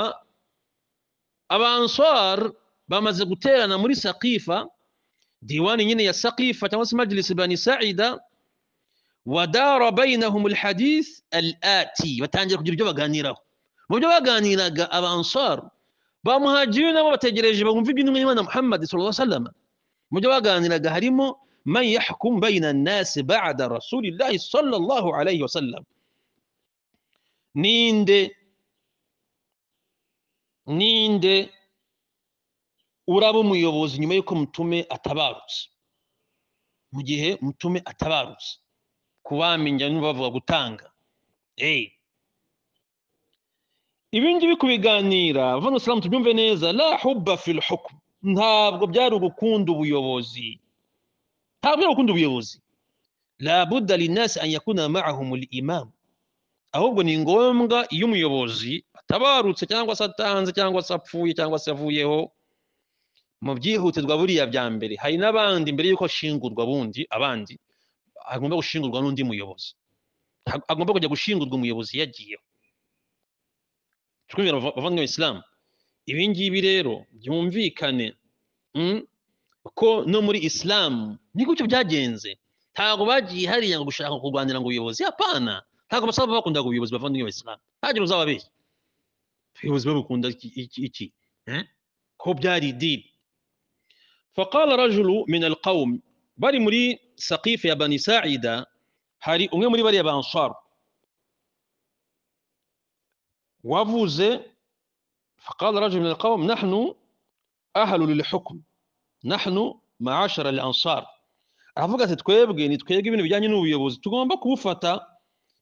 abanswar bamaze guterana muri saqifa diwani nyine ya saqifa cyangwa se majlis bani saida wadara bainahum alhadith alati batangira kugira ibyo baganiraho mu byo baganiraga abanswar ba nabo bategereje bumva iby'intumwa y'imana muhammad sallallahu alaihi wasallam mu byo baganiraga harimo من يحكم بين الناس بعد رسول الله صلى الله عليه وسلم ninde ninde uraba umuyobozi nyuma y'uko mutume atabarutse mu gihe mutume atabarutse kubamenya n'ubavuga gutanga eyi ibingibi kubiganira vano salamu tubyumve neza la hubba fil ntabwo byari ugukunda ubuyobozi ntabwo byari ugukunda ubuyobozi labudda linasi an yakuna ma'ahum imam ahubwo ni ngombwa iyo umuyobozi atabarutse cyangwa se atanze cyangwa se apfuye cyangwa se avuyeho mu byihutirwa buriya bya mbere hari n'abandi mbere y'uko ashingurwa bundi abandi agomba gushingurwa n'undi muyobozi agomba kujya gushingurwa umuyobozi yagiyeho twumvira abavandimwe isilamu ibi ngibi rero byumvikane mm, ko no muri isilamu ni gutyo byagenze ntabwo bagiye hariya ngo gushaka kurwanira ngo ubuyobozi apana ntabwo basaba bakunda ubuyobozi bavandimwe isilamu ntagira uzababeshya وزبه كون إيتي هو داري دين فقال رجل من القوم باري مري سقيف يا بني ساعدة هاري أمي مري باري يا بأنصار وفوز فقال رجل من القوم نحن أهل للحكم نحن معاشر الأنصار aravuga نتكويبغي twebwe nitwebwe ibintu bijyanye n'ubuyobozi tugomba نتكويبغي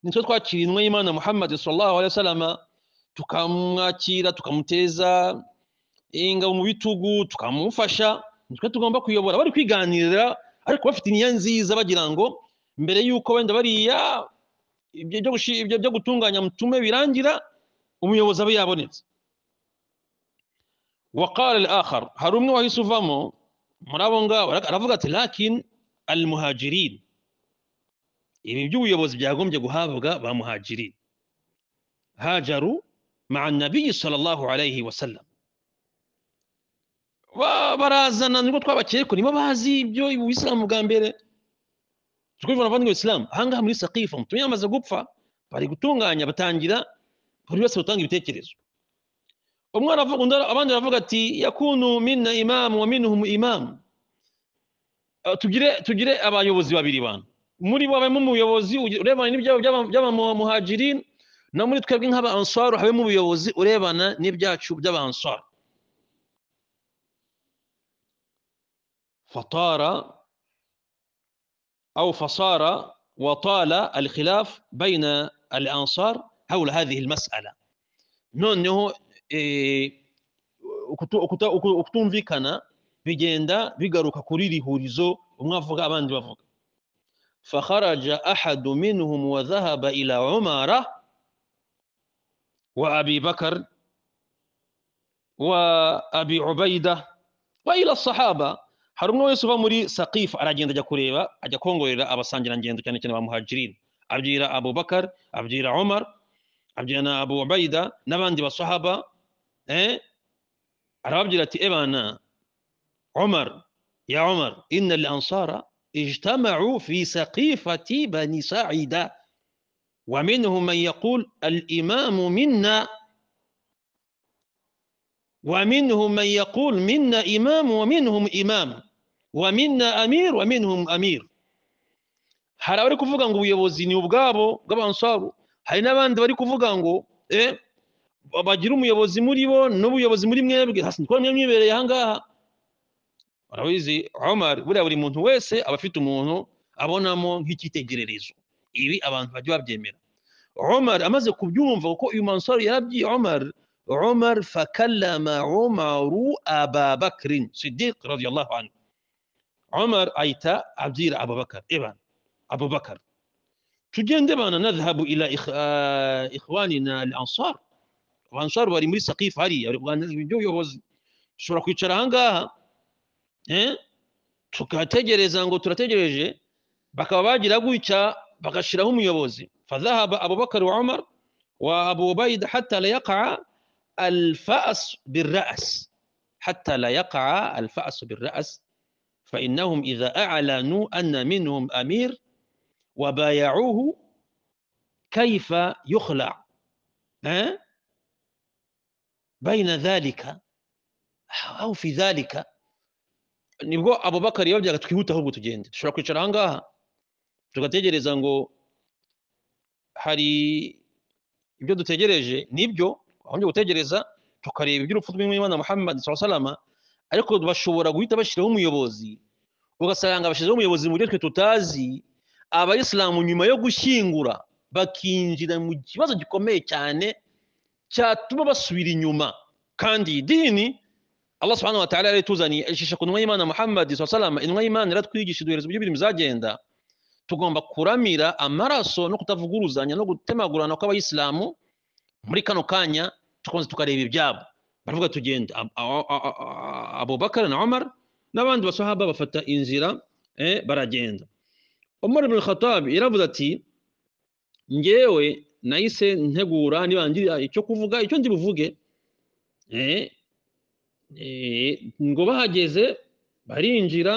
nitwe twakirinwe imana muhammad sallallahu alaihi wasallam tukamwakira tukamuteza ingabo mu bitugu tukamufasha nitwe tugomba kuyobora bari kwiganirira ariko bafite inyanya nziza bagira ngo mbere y'uko wenda bariya ibyo byo gutunganya mutume birangira umuyobozi abe yabonetse wakara al hari umwe wahise uvamo muri abo ngabo aravuga ati lakin al muhajirin ibi by'ubuyobozi byagombye guhabwa ba muhajirin hajaru النبي صلى الله عليه وسلم barazana nibwo twabakeye ko nibo bazi ibyo ubuyisilamu bwa mbere twivura abavandimwe isilamu ahangaha muri sakifu mutumye yamaze gupfa bari gutunganya batangira buri wese gutanga ibitekerezo umwana avuga abandi baravuga ati yakunu minna imamu wa minuhum imamu tugire tugire abayobozi babiri bantu muri bo habamo umuyobozi urebana n'ibyabo by'abamuhajirini no muri twebwe nk'aba ansoro habe mu buyobozi urebana n'ibyacu by'abansoro فطار أو فصار وطال الخلاف بين الأنصار حول هذه المسألة نونه ukutumvikana bigenda bigaruka kuri iri hurizo umwe avuga abandi bavuga فخرج أحد منهم وذهب إلى عمره وابي بكر وابي عبيده والى الصحابه هارون يوسف مري سقيف على جند جاكوريبا اجا كونغو الى ابا سانجان جند كان كان مهاجرين ابجيرا ابو بكر ابجيرا عمر ابجينا ابو عبيده نمان دي الصحابه ايه ابجيرا تي ايمانا عمر يا عمر ان الانصار اجتمعوا في سقيفه بني سعيده ومنهم من يقول الإمام منا ومنهم من يقول منا إمام ومنهم إمام ومنا أمير ومنهم أمير hari abari kuvuga ngo ubuyobozi ni ubwabo bw'abansaru hari n'abandi bari kuvuga ngo eh bagira umuyobozi muri bo n'ubuyobozi muri mwebwe hasi niko mwibereye aha urabizi Omar buriya buri muntu wese aba afite umuntu abonamo nk'icyitegererezo ibi abantu bajya babyemera عمر أمازك بيوم فوقئ منصر يبدي عمر عمر فكلم عمر أبا بكر صديق رضي الله عنه عمر أيتا عبدير أبا بكر إبان أبا بكر تجين دبانا نذهب إلى إخ... آه... إخواننا الأنصار وأنصار ورمي سقيف هاري جو يوز ها turakicara ahangaha tukategereza ngo turategereje لغو bagira gutya bagashyiraho يوزي فذهب أبو بكر وعمر وأبو بيد حتى لا يقع الفأس بالرأس حتى لا يقع الفأس بالرأس فإنهم إذا أعلنوا أن منهم أمير وبايعوه كيف يخلع ها بين ذلك أو في ذلك نبغى ابو بكر byagatukihuta ahubwo هو تجند kwicara aha ngaha tugategereza hari ibyo dutegereje nibyo ahubwo gutegereza tukareba iby'urupfu rw'imana muhammad salama ariko bashobora guhita bashyiraho umuyobozi ugasanga bashyizeho umuyobozi mu buryo twe tutazi abayisilamu nyuma yo gushyingura bakinjira mu kibazo gikomeye cyane cyatuma basubira inyuma kandi idini dini Allah subhanahu wa ta'ala yarituzaniye ishisha ku ntumwa y'Imana Muhammad sallallahu intumwa y'Imana iratwigisha duhereza uburyo ibintu bizagenda tugomba kuramira amaraso no kutavuguruzanya no gutemagurana kw'abayisilamu muri kano kanya tukunze tukareba ibyabo baravuga tugenda abubakar na omar n'abandi basahaba bafata inzira e, baragenda umar ibn khattab yaravuze ati ngewe nahise ntegura nibangira icyo kuvuga icyo ndi buvuge e, e, ngo bahageze barinjira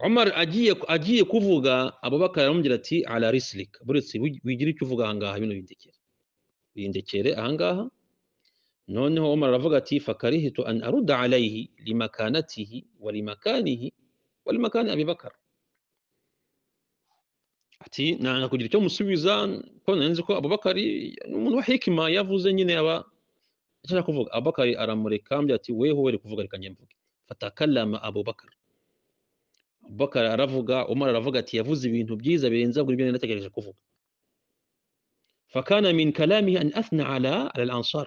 umar agiye agiye kuvuga abubakar aramubwira ati ara risilika buretse wigira icyo uvuga ahangaha bino bindekere bindekere ahangaha noneho umar aravuga ati fakarihitu an aruda alayhi limakanatihi wa limakanihi wa ati nanga kugira icyo musubiza ko nanze ko abubakari ni umuntu wa hikima yavuze nyine aba ashaka kuvuga abubakari aramureka mbya ati weho were kuvuga reka njye mvuge fatakallama abubakar bakara aravuga umara aravuga ati yavuze ibintu byiza birenza kuri ibyo nategereje kuvuga fakana min kalamihi an athna ala ala al-ansar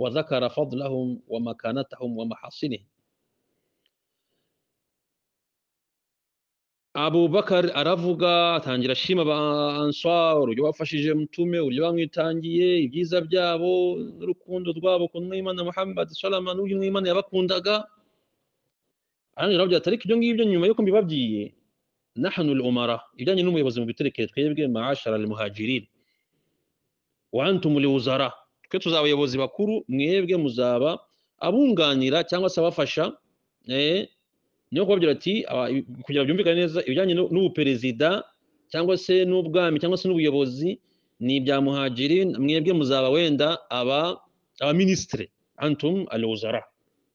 wa dhakara fadlahum wa makanatahum wa mahasinihim abu bakar aravuga atangira ashima ansar uburyo bafashije mutume uburyo bamwitangiye ibyiza byabo n'urukundo rwabo ku mwimana muhammad sallallahu alaihi wasallam n'uyu mwimana yabakundaga arangije arababwira ati ibyo ngibyo nyuma yuko mbibabwiye nahanu umara ibijyanye n'umuyobozi mu biterekere twebwe mashara al muhajirin wa antum wuzara twe tuzaba abayobozi bakuru mwebwe muzaba abunganira cyangwa se abafasha eh, niyo kubabwira ati kugira byumvikane neza ibijyanye n'ubuperezida cyangwa se n'ubwami cyangwa se n'ubuyobozi ni ibya muhajirin mwebwe muzaba wenda aba abaminisitiri antum al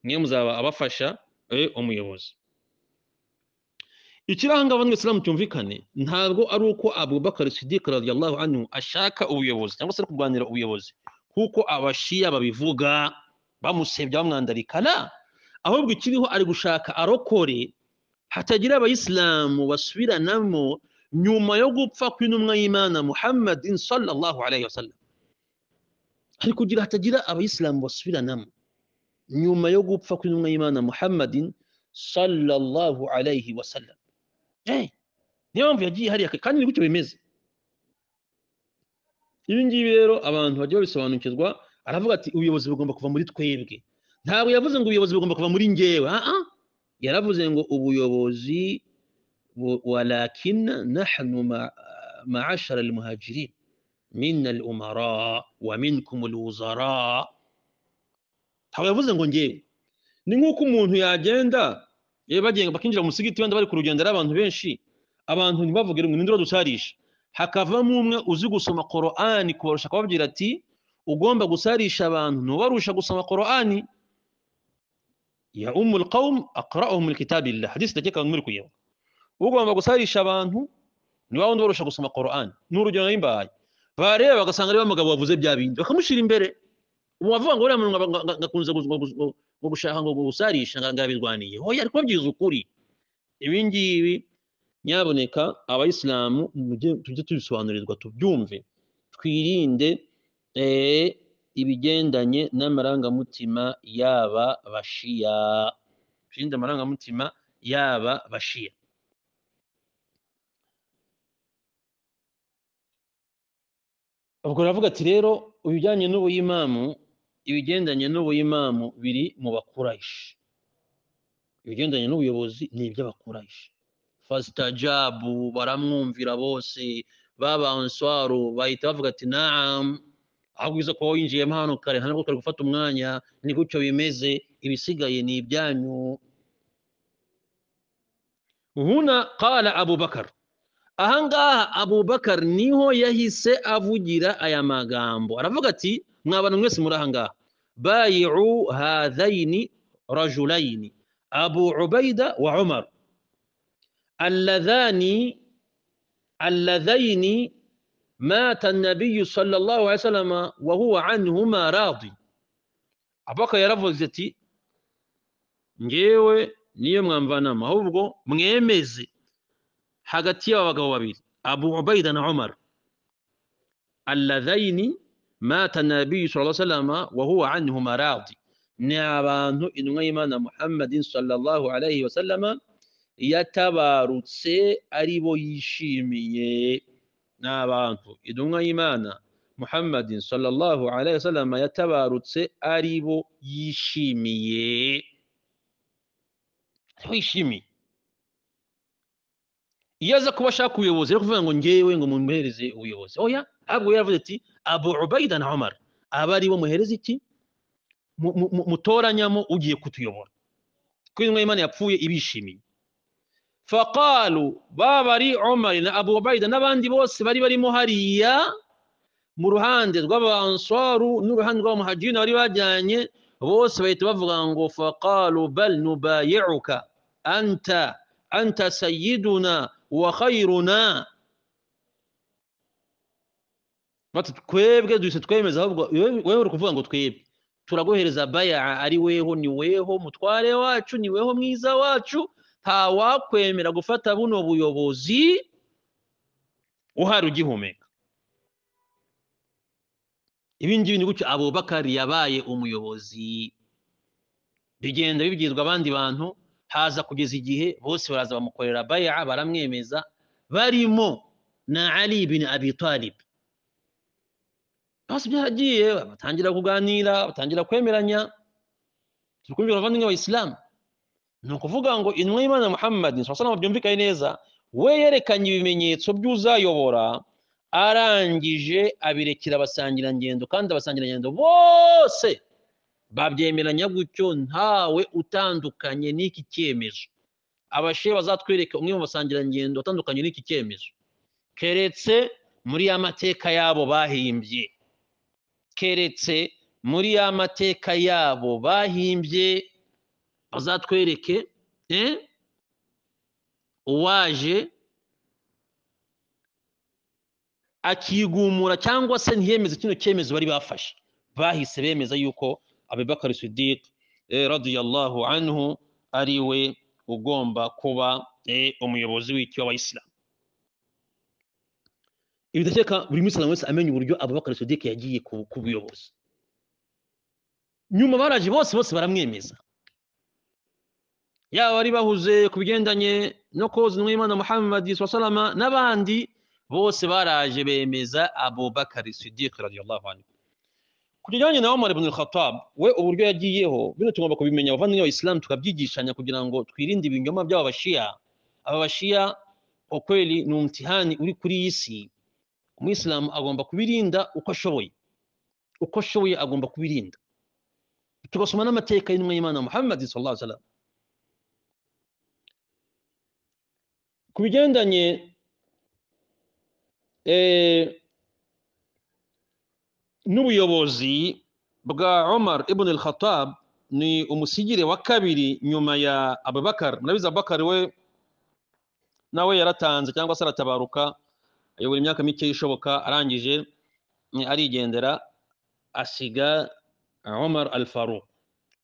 mwe muzaba abafasha E, umuyobozi ikiranga abanyamusilamu cyumvikane ntabwo ari uko abubakar sidika radiyallahu anhu ashaka ubuyobozi cyangwa se ari kurwanira ubuyobozi kuko abashiya babivuga bamusebya bamwandarikana ahubwo ikiriho ari gushaka arokore hatagira abayisilamu basubiranamo nyuma yo gupfa kw'intumwa y'imana muhammadin sallallahu alayhi wa sallam hari kugira hatagira abayisilamu basubiranamo nyuma yo gupfa kw'intumwa muhammadin sallallahu alayhi wa sallam niyo mpamvu yagiye hariya kandi ni gutyo bimeze ibi ngibi rero abantu bagiye babisobanukirwa aravuga ati ubuyobozi bugomba kuva muri twebwe ntabwo yavuze ngo ubuyobozi bugomba kuva muri ngewe yaravuze ngo ubuyobozi walakina nahnu ma'ashara al-muhajirin minna al-umara wa minkum al-wuzara ntabwo yavuze ngo ngewe ni nk'uko umuntu yagenda bagenda bakinjira mu musigiti wenda bari ku rugendo ari abantu benshi abantu ntibavuge ngo n'indoro dusarisha hakavamo umwe uzi gusoma korani kubarusha akababwira ati ugomba gusarisha abantu ntubarusha gusoma korani ya umul qawm aqra'uhum likitabillah hadisi dakika muri kuyeho ugomba gusarisha abantu ni wundi ubarusha gusoma korani ni urugero nari mbahaye bagasanga ariwe mugabo wavuze bya bindi bakamushyira imbere uwavuga ngo uriya muntu ngakunze ngo gushaka ngo gusarisha ngabirwaniye hoya ariko byiza ukuri ibi ngibi nyaboneka abayisilamu tujye tubisobanurirwa tubyumve twirinde eh, ibigendanye n'amarangamutima yaba bashiya twirinde amarangamutima yaba bashiya ubwo aravuga ati rero ibijyanye n'ubuyimamu ibigendanye n'ubuyimamu biri mu bakurayishi ibigendanye n'ubuyobozi ni iby'abakurayishi fasitajabu baramwumvira bose babanswaro bahita bavuga ati naam aho ubwiza kuba winjiyemo hano kare hano kare gufata umwanya ni gutyo bimeze ibisigaye ni ibyanyu huna qala abubakar ahangaha abubakar niho yahise avugira aya magambo aravuga ati نابن نسمو رهنغا بايعوا هذين رجلين أبو عبيدة وعمر اللذان اللذين مات النبي صلى الله عليه وسلم وهو عنهما راضي أبقى يا رفض زتي نجيوي نيوم غنفانا ما هو بقو مغيميزي حاجة تيوى أبو عبيدة وعمر اللذين مات النبي صلى الله عليه وسلم وهو عنهما راضي نعبانه إن غيمان محمد صلى الله عليه وسلم سي أريبو يشيمي نعبانه إن غيمان محمد صلى الله عليه وسلم سي أريبو يشيمي يشيمي يزاكو وشاكو يوزي يقفون ونجيوين ومميرزي ويوزي أويا أبو يرفضي abu ubaida na omar aba ari bo muhereza iki mutoranyamo ugiye kutuyobora ko intumwa y'imana yapfuye ibishimi faqalu babari ari na abu na bandi bose bari barimo hariya mu ruhande rw'abansaru n'uruhande rw'abamuhajirina bari bajyanye bose bahita bavuga ngo faqalu bal nubayi'uka anta anta sayiduna wa khayruna twebwe duhise twemeza ahubwo wowe uri kuvuga ngo twebwe turaguhereza baya ari weho ni weho mutware wacu ni weho mwiza wacu ntawakwemera gufata buno buyobozi uhari ugihumeka ibingibi ni gutyo abubakari yabaye umuyobozi bigenda bibwirwa abandi bantu haza kugeza igihe bose baraza bamukorera baya baramwemeza barimo na ali bin abi hasi byaragiye batangira kuganira batangira kwemeranya turi kumvira abavandimwe b'abayisilamu ni ukuvuga ngo intumwa y'imana muhammad ni sallallahu byumvikane neza we yerekanye ibimenyetso by'uzayobora arangije abirekera abasangirangendo kandi abasangirangendo bose babyemeranya gutyo ntawe utandukanye n'iki cyemezo abashe bazatwereka umwe mu basangirangendo utandukanye n'iki cyemezo keretse muri ya mateka yabo bahimbye keretse muri ya mateka yabo bahimbye bazatwereke uwaje akigumura cyangwa se ntiyemeze kino cyemezo bari bafashe bahise bemeza yuko abubakar sidik eh, radiyallahu anhu ari we ugomba kuba eh, umuyobozi w'icyo w'abayisilamu ibi ndakeka buri musaza wese amenya uburyo abubakar sodek yagiye ku buyobozi nyuma baraje bose bose baramwemeza yaba bari bahuze ku bigendanye no koza intumwa y'imana salama n'abandi bose baraje bemeza abubakar sodek radiyallahu anhu ku na omar ibn al we uburyo yagiyeho bino tugomba kubimenya abavandimwe abayisilamu tukabyigishanya kugira ngo twirinde ibinyoma by'aba bashiya aba bashiya ukweli ni umutihani uri kuri iyi si umuyisilamu agomba kubirinda uko ashoboye uko ashoboye agomba kubirinda tugasoma n'amateka y'intumwa y'imana muhammad sallallahu alaihi ku bigendanye eh, n'ubuyobozi bwa Omar ibn al-Khattab ni umusigire wa kabiri nyuma ya Abubakar murabizi Abubakar we nawe yaratanze cyangwa se aratabaruka ayobora imyaka mike yishoboka arangije arigendera asiga umar al faruq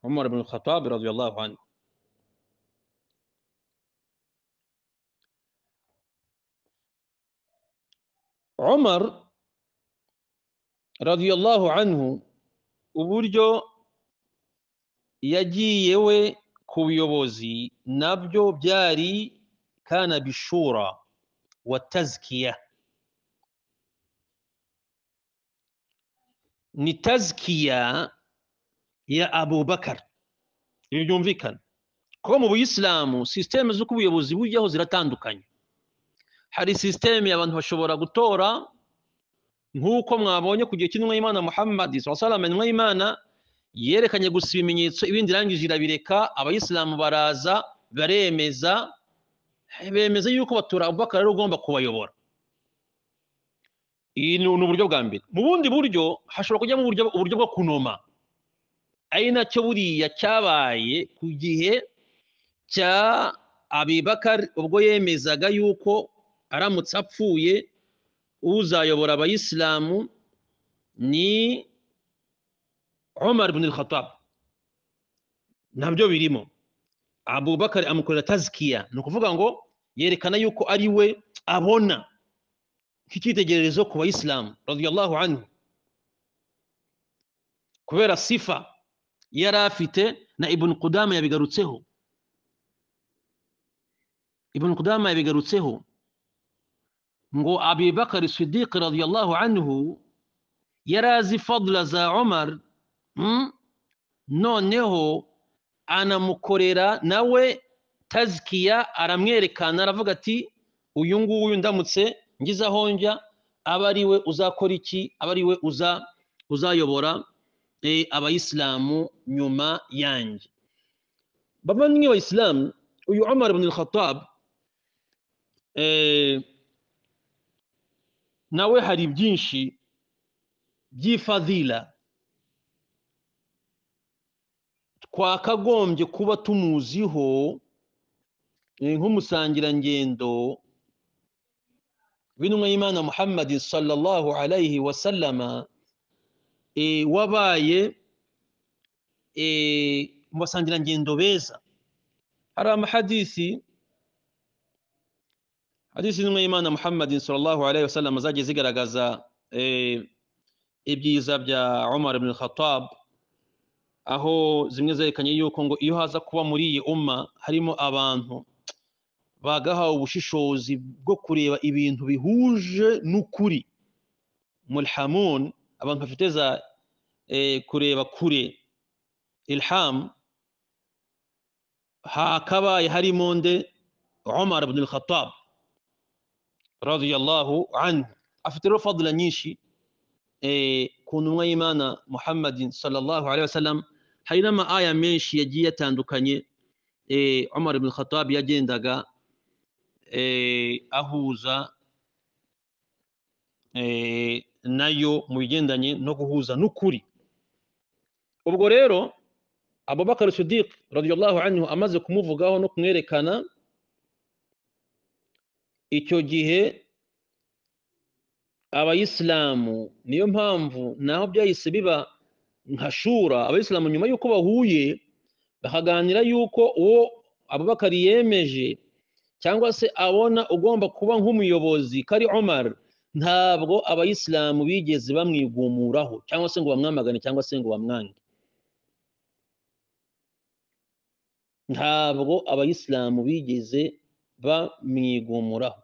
umar ibn khattab radiyallahu anhu umar radiyallahu anhu uburyo yagiye we ku buyobozi nabyo byari kana bishura wa tazkiya ni tazikiya ya abubakara ibi byumvikana kuko mu buyisilamu sisiteme z'uko ubuyobozi bujyaho ziratandukanye hari sisiteme abantu bashobora gutora nk'uko mwabonye ku gihe cy'intumwimana muhammad salama intumwimana yerekanye gusa ibimenyetso ibindi irangije irabireka abayisilamu baraza baremeza bemeza yuko batora abubakar ari ugomba kubayobora iyi ni uburyo bwa mbere mu bundi buryo hashobora kujyamo uburyo bwo kunoma ari nacyo buriya cyabaye ku gihe cya abibakari ubwo yemezaga yuko aramutse apfuye uzayobora abayisilamu ni Omar ibn al-Khattab birimo abubakari amukorera tazikiya ni ukuvuga ngo yerekana yuko ari we abona cy'icyitegererezo ku bayisilamu radiyallahu anhu kubera sifa yari afite na ibunu kudama yabigarutseho ibunu kudama yabigarutseho ngo abibakari siddiqi radiyallahu anhu yari azi fadula za omar hmm? noneho anamukorera nawe tazikiya aramwerekana aravuga ati uyu nguyu ndamutse ngize aho njya aba ari we uzakora iki aba ari we uzayobora eh, abayisilamu nyuma yanjye bavandimwe bayisilamu uyu Umar ibn al-Khattab eh, nawe hari byinshi by'ifadila twakagombye kuba tumuziho eh, nk'umusangirangendo binunga imana muhammadi sallallahu alayhi wasallama e, wabaye mu e, basangirangendo beza hari amahadisi hadisi binunga imana muhammadi sallallahu alayhi wasallama zagiye zigaragaza e, ibyiza bya umar ibn khattab aho zimwe zerekanye yuko ngo iyo haza kuba muri iyi umma harimo abantu bagahawe ubushishozi bwo kureba ibintu bihuje n'ukuri mulhamun abantu bafite za kureba kure ilham hakabaye harimo nde umar ibn al-khattab radiyallahu anhu afite rero fadila nyinshi ku ntumwa y'imana muhammadin sallallahu alayhi wasallam hari n'ama aya menshi yagiye atandukanye umar ibn al-khattab yagendaga Eh, ahuza eh, nayo mu bigendanye no guhuza n'ukuri ubwo rero abubakar Siddiq radiyallahu anhu amaze kumuvugaho no kumwerekana icyo gihe abayisilamu niyo mpamvu naho byahise biba nka shura abayisilamu nyuma y'uko bahuye bakaganira yuko uwo abubakari yemeje cyangwa se abona ugomba kuba nk'umuyobozi kari Omar ntabwo abayisilamu bigeze bamwigumuraho cyangwa se ngo bamwamagane cyangwa se ngo bamwange ntabwo abayisilamu bigeze bamwigumuraho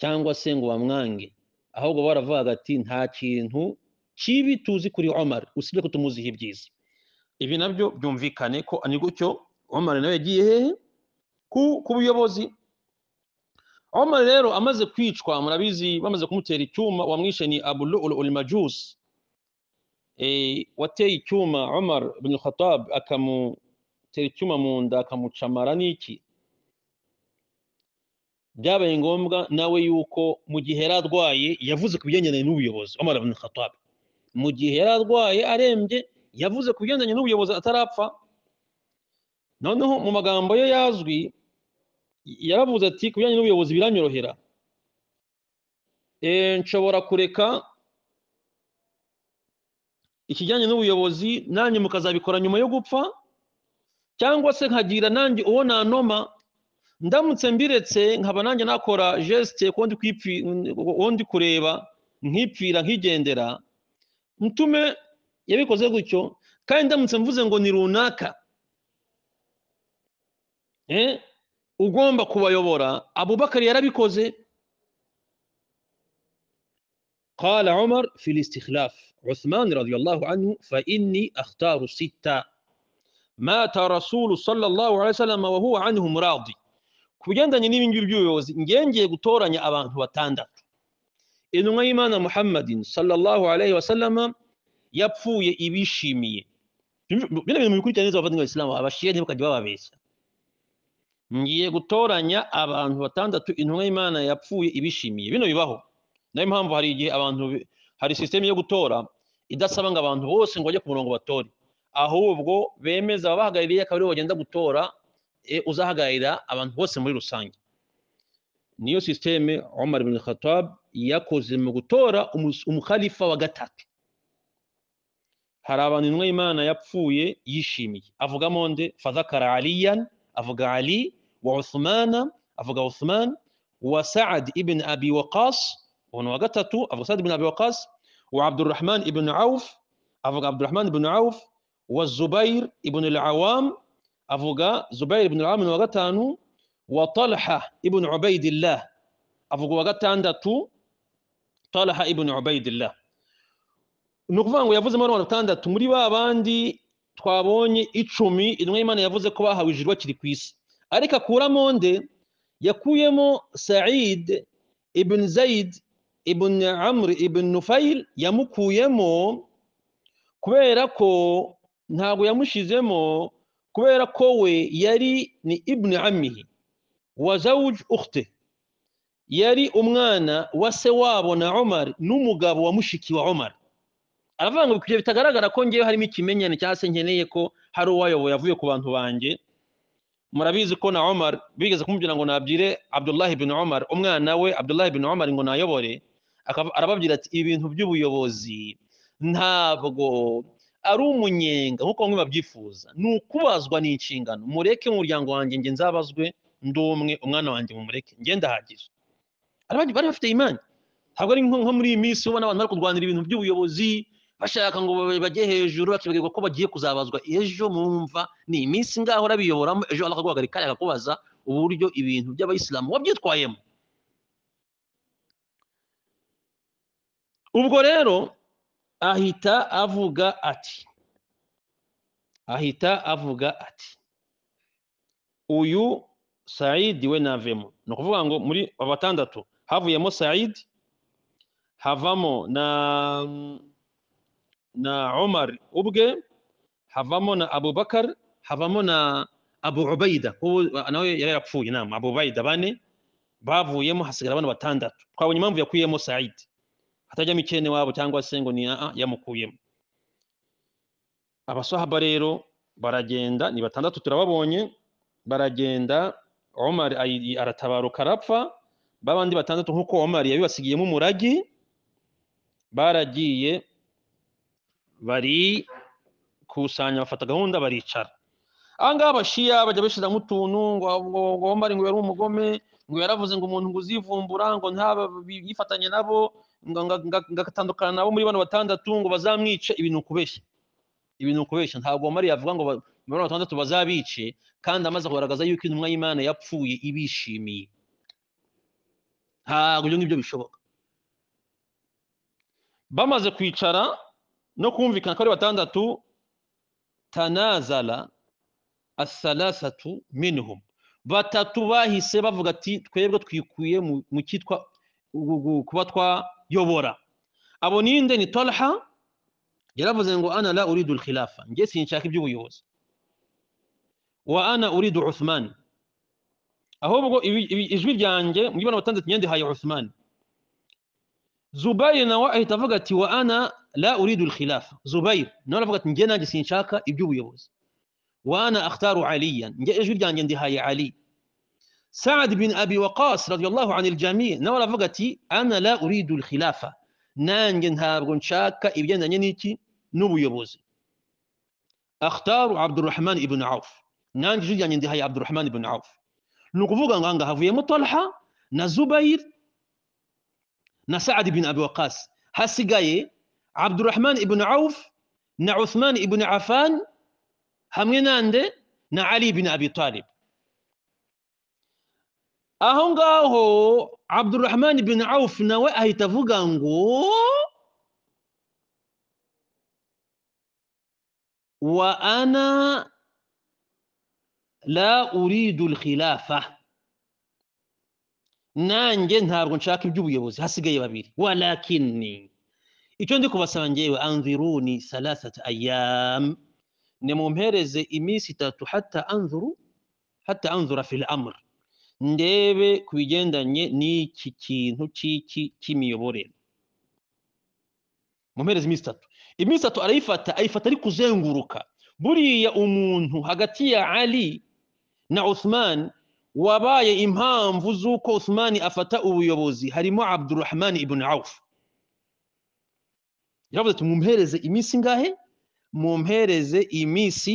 cyangwa se ngo bamwange ahubwo baravuga ati nta kintu kibi tuzi kuri Omar usibye ko tumuziho ibyiza ibi nabyo byumvikane ko ni gutyo Omar nawe yagiye hehe ku buyobozi omar rero amaze kwicwa murabizi bamaze kumutera icyuma wamwishe ni abulul majusi eh, wateye icyuma omar bin akamutera icyuma mu nda akamucamara n'iki byabaye ngombwa nawe yuko mu gihe yari arwaye yavuze ku bigendanye n'ubuyobozi omar bin mu gihe yari arwaye arembye yavuze ku bigendanye n'ubuyobozi atarapfa noneho mu magambo ye yazwi yaravuze ati ku bijyanye n'ubuyobozi biranyorohera eh, nshobora kureka ikijyanye n'ubuyobozi nanjye mukazabikora nyuma yo gupfa cyangwa se nkagira nanjye uwo nanoma ndamutse mbiretse nkaba nanjye nakora jesite uwo ndi kureba nkipfira nkigendera ntume yabikoze gutyo kandi ndamutse mvuze ngo ni runaka eh? ugomba kubayobora Abu Bakar yarabikoze قال عمر في الاستخلاف عثمان رضي الله عنه فإني أختار ستة مات رسول صلى الله عليه وسلم وهو عنهم راضي كوجاندا نيني من جيو يوز نجي غتورا ني ابان هو تاندا انو ايمان محمد صلى الله عليه وسلم يبفو يبيشيمي بينا بينا ميكوري تاني زافاتنا الاسلام ابا شيه ديمكا جواب ابيس ngiye gutoranya abantu batandatu intumwa y'imana yapfuye ibishimiye bino bibaho nayo mpamvu hari igihe abantu hari sisiteme yo gutora idasaba ngo abantu bose ngo bajye ku murongo batore ahubwo bemeza ababahagarariye akaba aribo bagenda gutora e, uzahagararira abantu bose muri rusange niyo sisiteme Omar bin yakoze mu gutora umukhalifa wa gatatu hari abantu intumwa y'imana yapfuye yishimiye avugamo nde fadhakara aliyan avuga ali وعثمان أفغا عثمان وسعد ابن أبي وقاص ونوغتتو أفغا سعد بن أبي وقاص وعبد الرحمن ابن عوف أفغا عبد الرحمن بن عوف والزبير ابن العوام أفغا زبير ابن العوام نوغتانو وطلحة ابن عبيد الله أفغا داتو طلحة ابن عبيد الله نقفان ويفوز ngo yavuze داتو مريبا باندي ba bandi twabonye icumi intumwa y'imana yavuze ko bahawe ijuru bakiri ku isi ariko akuramo nde yakuyemo Said ibn Zaid ibn Amr ibn Nufayl yamukuyemo kubera ko ntabwo yamushizemo kubera ko we yari ni ibn amihi wa zawj ukhti yari umwana wa se wabo na Umar n'umugabo wa mushiki wa Umar aravuga ngo ibyo bitagaragara ko ngewe harimo ikimenyane cyangwa se nkeneye ko hari uwayoboye avuye ku bantu banjye murabizi ko na Omar bigeze kumubwira ngo nabyire Abdullah ibn Omar umwana we Abdullah ibn Omar ngo nayobore arababwira ati ibintu by'ubuyobozi ntabwo ari umunyenga nk'uko bamwe babyifuza ni ukubazwa n'inshingano mureke umuryango wanjye nge nzabazwe ndi umwe umwana wanjye mumureke ngenda ahagije bari bafite imana ntabwo ari nko muri iyi minsi ubona abantu bari kurwanira ibintu by'ubuyobozi bashaka ngo bajye hejuru bakibagirwa ko bagiye kuzabazwa ejo mumva ni iminsi ngaho urabiyoboramo ejo akaguhagarika akakubaza uburyo ibintu by'abayisilamu wabyitwayemo ubwo rero ahita avuga ati ahita avuga ati uyu sayidi we navemo ni ukuvuga ngo muri aba batandatu havuyemo sayidi havamo na na umar ubwe havamo na abubakar havamo na abu ubayida ah, nawe yari yarapfuye nama abu ubayida bane bavuyemo hasigara abantu batandatu twabonye impamvu yakuyemo sayidi hatajyamo ikene wabo cyangwa se ngo ni ah, ah, yamukuyemo abasohaba rero baragenda ni batandatu turababonye baragenda omari aratabaruka arapfa babandi batandatu nk'uko omari yabibasigiyemo umuragi baragiye bari kusanya bafata gahunda baricara aha ngaha abashiya bajya bashyiramo utuntu ngo bambare ngo yari umugome ngo yaravuze ngo umuntu ngo uzivumbura ngo ntaba yifatanye nabo ngagatandukana nabo muri bano batandatu ngo bazamwice ibintu ukubeshya ibintu ukubeshya ntabwo uwamariye yavuga ngo bano batandatu bazabice kandi amaze kugaragaza yuko intumwa y'imana yapfuye ibishimiye ntabwo ibyo ngibyo bishoboka bamaze kwicara no kumvikana ari batandatu tanazala asalasatu minhum batatu bahise bavuga ati twebwe twikuye mu cyitwa kuba twayobora abo ninde ni Talha yaravuze ngo ana la uridu al sinshaka iby'ubuyobozi wa ana uridu Uthman ahubwo ijwi ryanjye mu mubibona batandatu nyandihaye Uthman زبير نوعه فقط وأنا لا أريد الخلاف زبير نولا فقط نجينا جسين شاكا يجو يبوز وأنا أختار عليا يجب أن هاي علي سعد بن أبي وقاص رضي الله عن الجميع نولا فقط أنا لا أريد الخلافة نان هارغون شاكا يبين أن ينتهي نبو يبوز أختار عبد الرحمن بن عوف نان يجب أن ينتهي عبد الرحمن بن عوف نقفوغا نغانغا هفو مطلحة نزبير نسعد بن أبي وقاس هسيجاي عبد الرحمن بن عوف نعثمان بن عفان همينان دي نعلي بن أبي طالب أهون غاهو عبد الرحمن بن عوف نوأهي تفوغانغو وأنا لا أريد الخلافة nanjye ntabwo nshaka iby'ubuyobozi hasigaye babiri warakini icyo ndi kubasaba ngewe anziruni salasata ayamu ni mumpereze iminsi itatu hata anzuru hata anzura fil amra ndebe ku bigendanye n'iki kintu cy'iki cy'imiyoborere mu mpera z'iminsi itatu iminsi itatu arayifata ayifata ari kuzenguruka buriya umuntu hagati ya ali na Uthman wabaye impamvu z'uko usumani afata ubuyobozi harimo abdurahmani ibn awufu yaravuze ati mumpereze iminsi ngahe mumpereze iminsi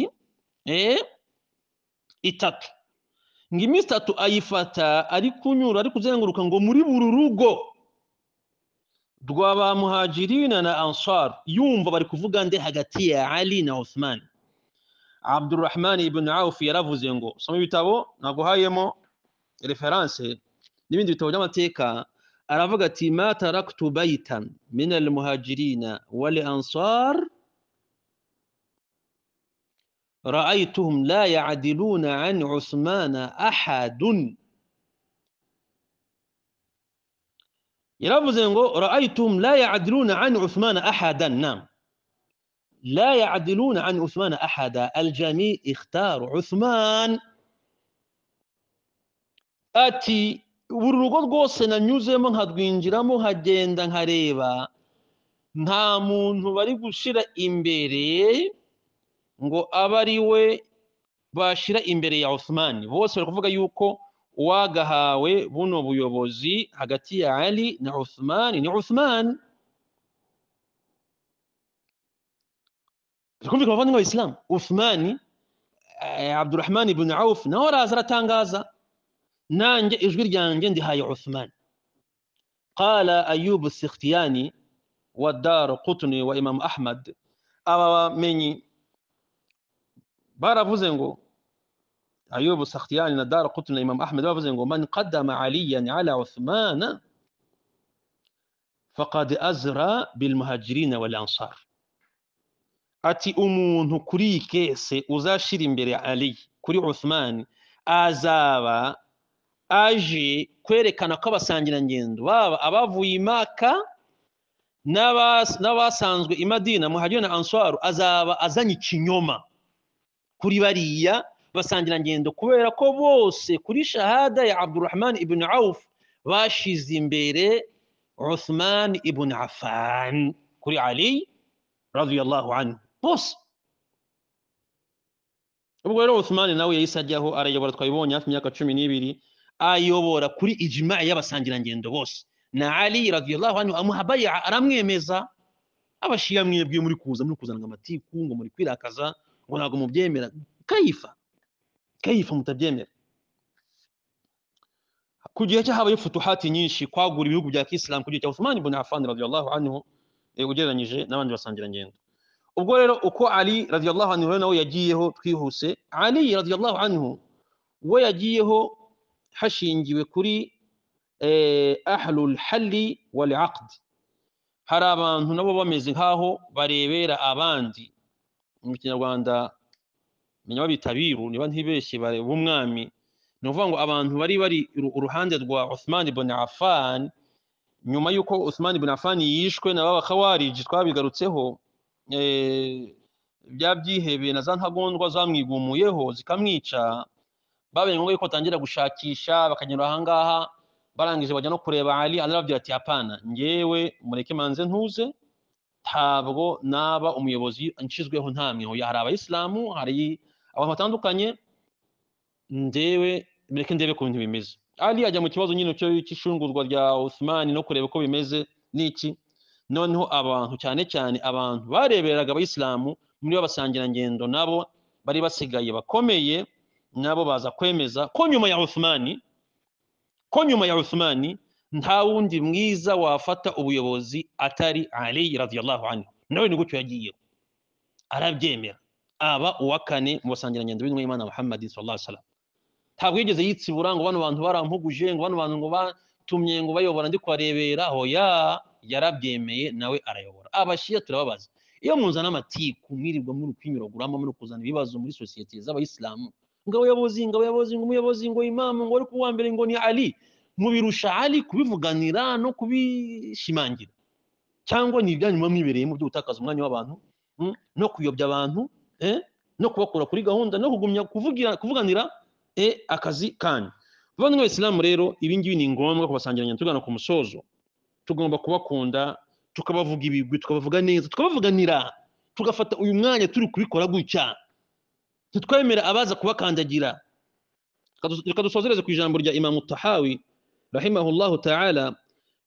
eh, itatu ngo iminsi itatu ayifata ari kunyura ari kuzenguruka ngo muri buri rugo rwa ba muhajirina na ansar yumva bari kuvuga nde hagati ya ali na usumani عبد الرحمن بن عوف في رافو زينغو سمي بيتابو ناقو هايمو ريفرانس نمين بيتابو جامل تيكا أرافقة ما تركت بيتا من المهاجرين والأنصار رأيتهم لا يعدلون عن عثمان أحد يرافو زينغو رأيتهم لا يعدلون عن عثمان أحدا نعم لا يعدلون عن عثمان أحدا الجميع اختار عثمان ati buri rugo rwose nanyuzemo nkadwinjiramo nkagenda nkareba nta muntu bari gushyira imbere ngo abe ari we bashyira imbere ya Osmani bose bari kuvuga yuko uwagahawe buno buyobozi hagati ya Ali na Osmani ni Othmani تكون في كوفاندينغ الاسلام عثماني عبد الرحمن بن عوف نورا ازرا تانغازا نانج اجبر جانج دي عثمان قال ايوب السختياني والدار قطني وامام احمد اوا مني بارا فوزنغو ايوب السختياني والدار قطني وامام احمد فوزنغو من قدم عليا على عثمان فقد ازرى بالمهاجرين والانصار ati umuntu kuri iyi kese uzashyira imbere ari kuri Uthman azaba aje kwerekana ko abasangirangendo baba abavuye imaka n'abasanzwe imadina muhajyo na answaru azaba azanye ikinyoma kuri bariya basangirangendo kubera ko bose kuri shahada ya abdurrahman ibn auf bashize imbere Uthman ibn Affan kuri Ali radiyallahu anhu bose ubwo rero Uthmani nawe yahise ajyaho arayobora twabibonye hafi imyaka cumi n'ibiri ayobora kuri ijima y'abasangirangendo bose na ali radiyallahu anhu amuha aramwemeza abashiya mwebwe muri kuza muri kuzana amatiku ngo muri kwirakaza ngo ntabwo mubyemera kayifa kayifa mutabyemera ku gihe cyo habaye futuhati nyinshi kwagura ibihugu bya kisilamu ku gihe cya Uthmani ibn Affan ugereranyije n'abandi basangirangendo ubwo rero uko ali radiyallahu anhu rero nawe yagiyeho twihuse ali radiyallahu anhu we yagiyeho hashingiwe kuri eh, ahlul halli wal aqd hari abantu nabo bameze nk'aho barebera abandi mu kinyarwanda menya babitabiru niba ntibeshye b'umwami ni ukuvuga ngo abantu bari bari uruhande rwa Osmani ibn nyuma y'uko Osmani ibn yishwe na ba Khawarij twabigarutseho Eh, bya byihebe na za ntagondwa zamwigumuyeho zikamwica babaye ngombwa yuko batangira gushakisha bakanyura ahangaha barangije bajya no kureba ali arababwira ati apana ngewe mureke manze ntuze ntabwo naba umuyobozi nshizweho nta mweho hari abayisilamu hari abantu batandukanye ndewe mureke ndebe ku bintu bimeze ali ajya mu kibazo nyine cy'ishungurwa rya Usman no kureba uko bimeze n'iki noneho abantu cyane cyane abantu bareberaga abayisilamu muri basangirangendo nabo bari basigaye bakomeye nabo baza kwemeza ko nyuma ya Uthmani ko nyuma ya Uthmani nta wundi mwiza wafata ubuyobozi atari Ali radiyallahu anhu nawe ni gutyo yagiyeho arabyemera aba uwa kane mu basangirangendo b'intumwa y'Imana Muhammad sallallahu ntabwo yigeze yitsibura ngo bano bantu barampuguje ngo bano bantu ngo batumye ngo bayobora ndi kubarebera hoya yarabyemeye nawe arayobora abashiya turababaza iyo muzana amatiku mwirirwa muri kwinyuraguramo muri kuzana ibibazo muri sosiyete z'abayisilamu ngo abayobozi ngo abayobozi ngo umuyobozi ngo imamu ngo ariko uwa mbere ngo ni ali mubirusha ali kubivuganira no kubishimangira cyangwa ni ibyanyu muba mu byo gutakaza umwanya w'abantu hmm? no kuyobya abantu eh? no kubakura kuri gahunda no kugumya kuvuganira eh, akazi kanyu bavandimwe b'abisilamu rero ibingibi ni ngombwa kubasangiranya tugana ku musozo tugomba kubakunda tukabavuga ibigwi tukabavuga neza tukabavuganira tugafata uyu mwanya turi kubikora gutya ntitwemera abaza kubakandagira reka dusozereze ku ijambo rya imamu tahawi rahimahullahu taala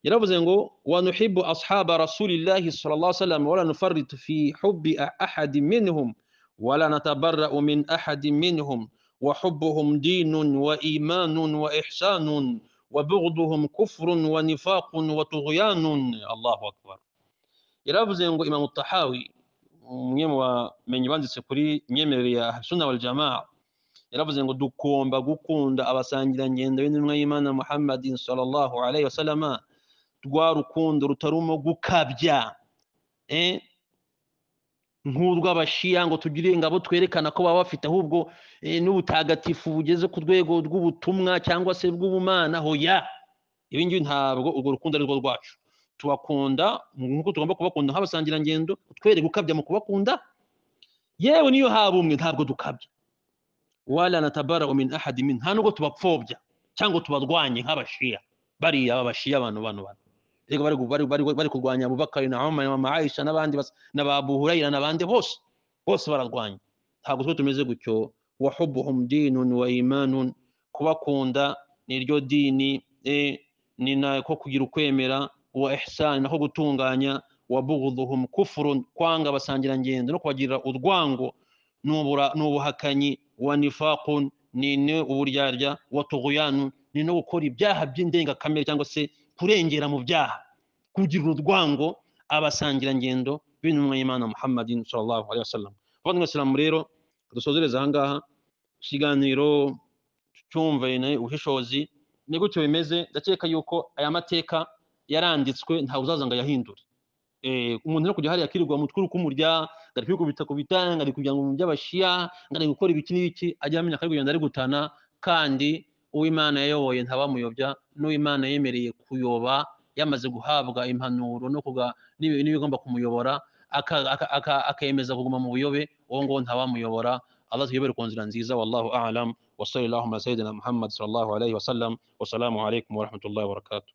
yaravuze ngo wanuhibu ashaba rasulillahi sallallahu sallam wala nufaritu fi hubbi ahadi minhum wala natabarra'u min ahadi minhum wa hubbuhum dinun wa imanun wa ihsanun وبغضهم كفر ونفاق وطغيان الله أكبر yaravuze ngo imamu tahawi umwe mu bamenyi banditse kuri imyemerere ya suna wal jamaa yaravuze ngo dukomba gukunda abasangira ngendo b'intumwa y'imana muhammadin sallallahu alaihi wasalama rwa rukundo rutarimo gukabya eh nk'urw'abashiya ngo tugire ingabo twerekana ko baba bafite ahubwo eh, n'ubutagatifu bugeze ku rwego rw'ubutumwa cyangwa se bw'ubumana hoya ibi ngibi ntabwo urwo rukundo ari rwo rwacu tubakunda nk'uko tugomba kubakunda nk'abasangirangendo twere gukabya mu kubakunda yewe niyo haba umwe ntabwo dukabya wala natabara min ahadi min nta nubwo tubapfobya cyangwa tubarwanye nk'abashiya bariya abashiya abantu bano bano bari kurwanya abubakari na mama ayisha n'abandi na ba buhurayira n'abandi bose bose bararwanya ntabwo twe tumeze gutyo wahubuhum dinun wa kubakunda ni ryo dini e, ni nako kugira ukwemera wa ihsani nako gutunganya wa bughdhuhum kufurun kwanga abasangirangendo no kubagirira urwango ni ubuhakanyi wa nifaqun ni uburyarya wa tuguyanu ni no gukora ibyaha by'indengakamere cyangwa se kurengera mu byaha kugira urwango abasangirangendo b'intumwa y'imana muhammadin sallallahu alaihi wasallam abandi basilamu rero dusozereza aha ikiganiro cyumvanye ubushishozi ni gutyo bimeze ndakeka yuko aya mateka yaranditswe ntawe uzaza ngo ayahindure eh, umuntu ari kujya hariya akirirwa mutwe uri kumurya ngo ari kwikubita ku bitanga ngo ari kujya mu by'abashiya ngo ari gukora ibiki n'ibiki ajya amenya ko ari kugenda ari gutana kandi uw'imana yayoboye ntabamuyobya n'uw'imana yemereye kuyoba yamaze guhabwa impanuro n'ibigomba kumuyobora akemeza kuguma mu buyobe uwo nguwo ntabamuyobora Allah tuyobore ku nzira nziza wallahu a'lam wa sallallahu ala sayyidina Muhammad sallallahu alayhi wa sallam wassalamu alaykum wa rahmatullahi wa barakatuh